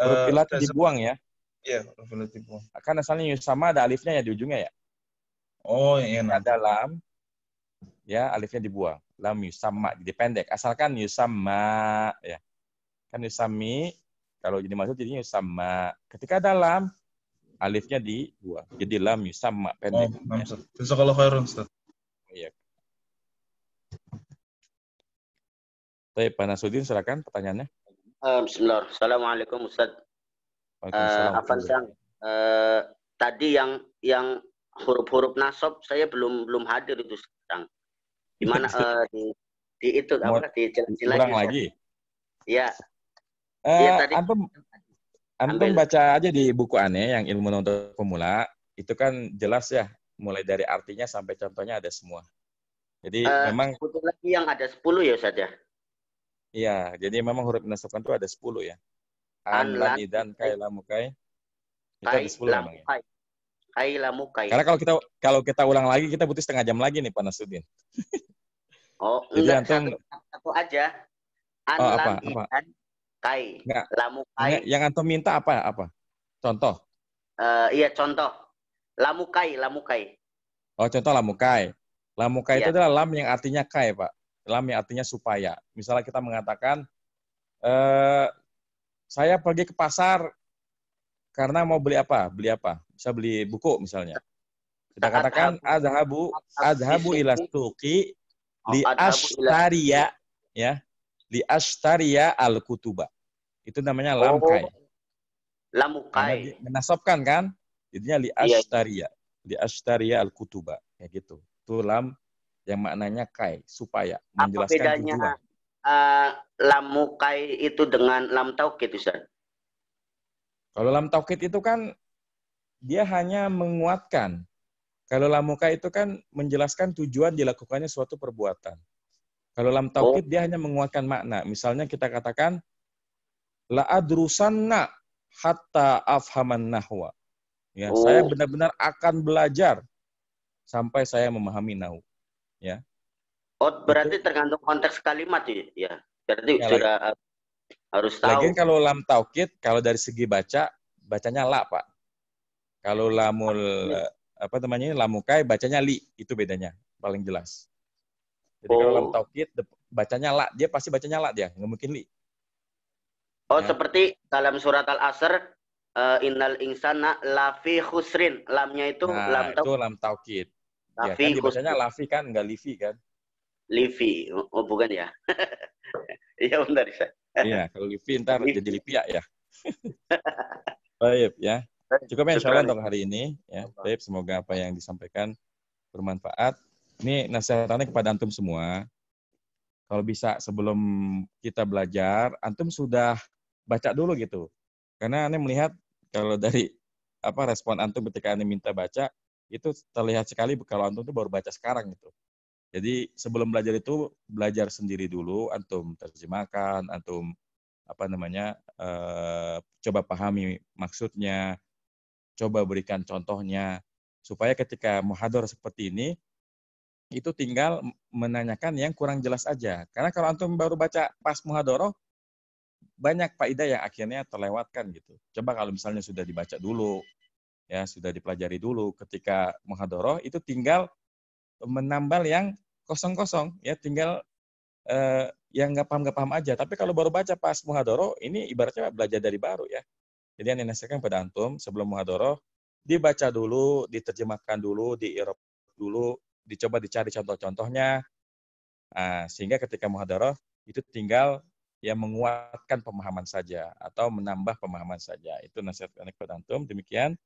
Huruf uh, eh, ilat dibuang ya. Iya, huruf ilat dibuang. Karena asalnya sama ada alifnya ya di ujungnya ya. Oh, iya. Ketika nah. dalam ya alifnya dibuang. Lam yusama jadi pendek. Asalkan yusama ya kan yusami kalau jadi masuk jadinya yusama. Ketika dalam alifnya di dua. Jadi lam yusama pendek. Oh, kalau khairun Iya. Baik, Pak Nasudin silakan pertanyaannya. Uh, Assalamualaikum Ustaz. Uh, eh, sang eh, tadi yang yang huruf-huruf nasab saya belum belum hadir itu sekarang. Di mana di, itu apa di jalan lagi. Ustaz. lagi. Ya. Uh, ya, tadi. Antum, antum baca aja di buku aneh yang ilmu untuk pemula itu kan jelas ya mulai dari artinya sampai contohnya ada semua. Jadi uh, memang butuh lagi yang ada 10 ya saja. Ya? Iya, jadi memang huruf nasabkan itu ada 10 ya. An, lan, idan, kai, lamukai. Itu ada 10 memang ya. Kai, lamukai. Karena kalau kita kalau kita ulang lagi kita butuh setengah jam lagi nih Pak Nasudin. oh, jadi enggak, antum, satu, satu aja. An, oh, apa, lan, kai. Enggak. Lamu kai. Yang antum minta apa? Apa? Contoh. Uh, iya contoh. Lamukai, lamukai. Oh contoh lamukai. Lamukai iya. itu adalah lam yang artinya kai, Pak. Lam yang artinya supaya. Misalnya kita mengatakan, eh, saya pergi ke pasar karena mau beli apa? Beli apa? Bisa beli buku misalnya. Kita katakan azhabu azhabu ila suqi oh, li ashtariya ya. Li ashtariya al-kutuba. Itu namanya oh. lamkai. Lamukai. Menasobkan kan? Jadinya li iya. ashtaria. Li ashtaria al-kutuba. Kayak gitu. Itu lam yang maknanya kai, supaya. Menjelaskan Apa bedanya Uh, eh, lamukai itu dengan lam itu Ustaz? Kalau lam taukit itu kan dia hanya menguatkan. Kalau lamukai itu kan menjelaskan tujuan dilakukannya suatu perbuatan. Kalau lam taukit oh. dia hanya menguatkan makna. Misalnya kita katakan la adrusanna hatta afhaman nahwa. Ya, oh. saya benar-benar akan belajar sampai saya memahami nahwu. Ya. Oh, berarti Itu. tergantung konteks kalimat ya. Berarti ya, sudah lagi. harus tahu. Lagian kalau lam taukid kalau dari segi baca bacanya la, Pak. Kalau lamul ya. apa namanya? lamukai bacanya li, itu bedanya paling jelas. Jadi oh. kalau lam oh. taukid bacanya la, dia pasti bacanya la dia, nggak mungkin li. Oh, ya. seperti dalam surat Al-Asr uh, innal insana lafi khusrin. Lamnya itu nah, lam itu lam taukid. Lafi ya, kan dibacanya lafi kan enggak livi kan? Livi. Oh, bukan ya. Iya benar. Iya, kalau livi ntar livi. jadi lipia ya, ya. ya. Baik ya. Cukup insya Allah untuk hari ini ya. Baik, semoga apa yang disampaikan bermanfaat. Ini nasihatannya kepada antum semua. Kalau bisa sebelum kita belajar, antum sudah baca dulu gitu. Karena aneh melihat kalau dari apa respon antum ketika aneh minta baca itu terlihat sekali kalau antum itu baru baca sekarang gitu. Jadi sebelum belajar itu belajar sendiri dulu, antum terjemahkan, antum apa namanya eh, coba pahami maksudnya, coba berikan contohnya supaya ketika muhador seperti ini itu tinggal menanyakan yang kurang jelas aja. Karena kalau antum baru baca pas muhadoroh, banyak faedah yang akhirnya terlewatkan gitu. Coba kalau misalnya sudah dibaca dulu, ya sudah dipelajari dulu ketika menghadoroh itu tinggal menambal yang kosong-kosong ya tinggal eh, yang nggak paham nggak paham aja tapi kalau baru baca pas muhadoro ini ibaratnya belajar dari baru ya jadi yang dinasihatkan pada antum sebelum muhadoro dibaca dulu diterjemahkan dulu di dulu dicoba dicari contoh-contohnya nah, sehingga ketika muhadoro itu tinggal ya menguatkan pemahaman saja atau menambah pemahaman saja. Itu nasihat anak kepada antum. Demikian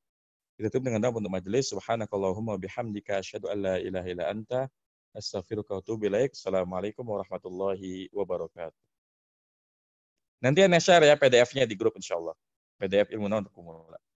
kita tutup dengan doa untuk majelis. Subhanakallahumma bihamdika asyhadu an la ilaha illa anta astaghfiruka wa atubu ilaik. Assalamualaikum warahmatullahi wabarakatuh. Nanti saya share ya PDF-nya di grup insyaallah. PDF ilmu untuk kumula.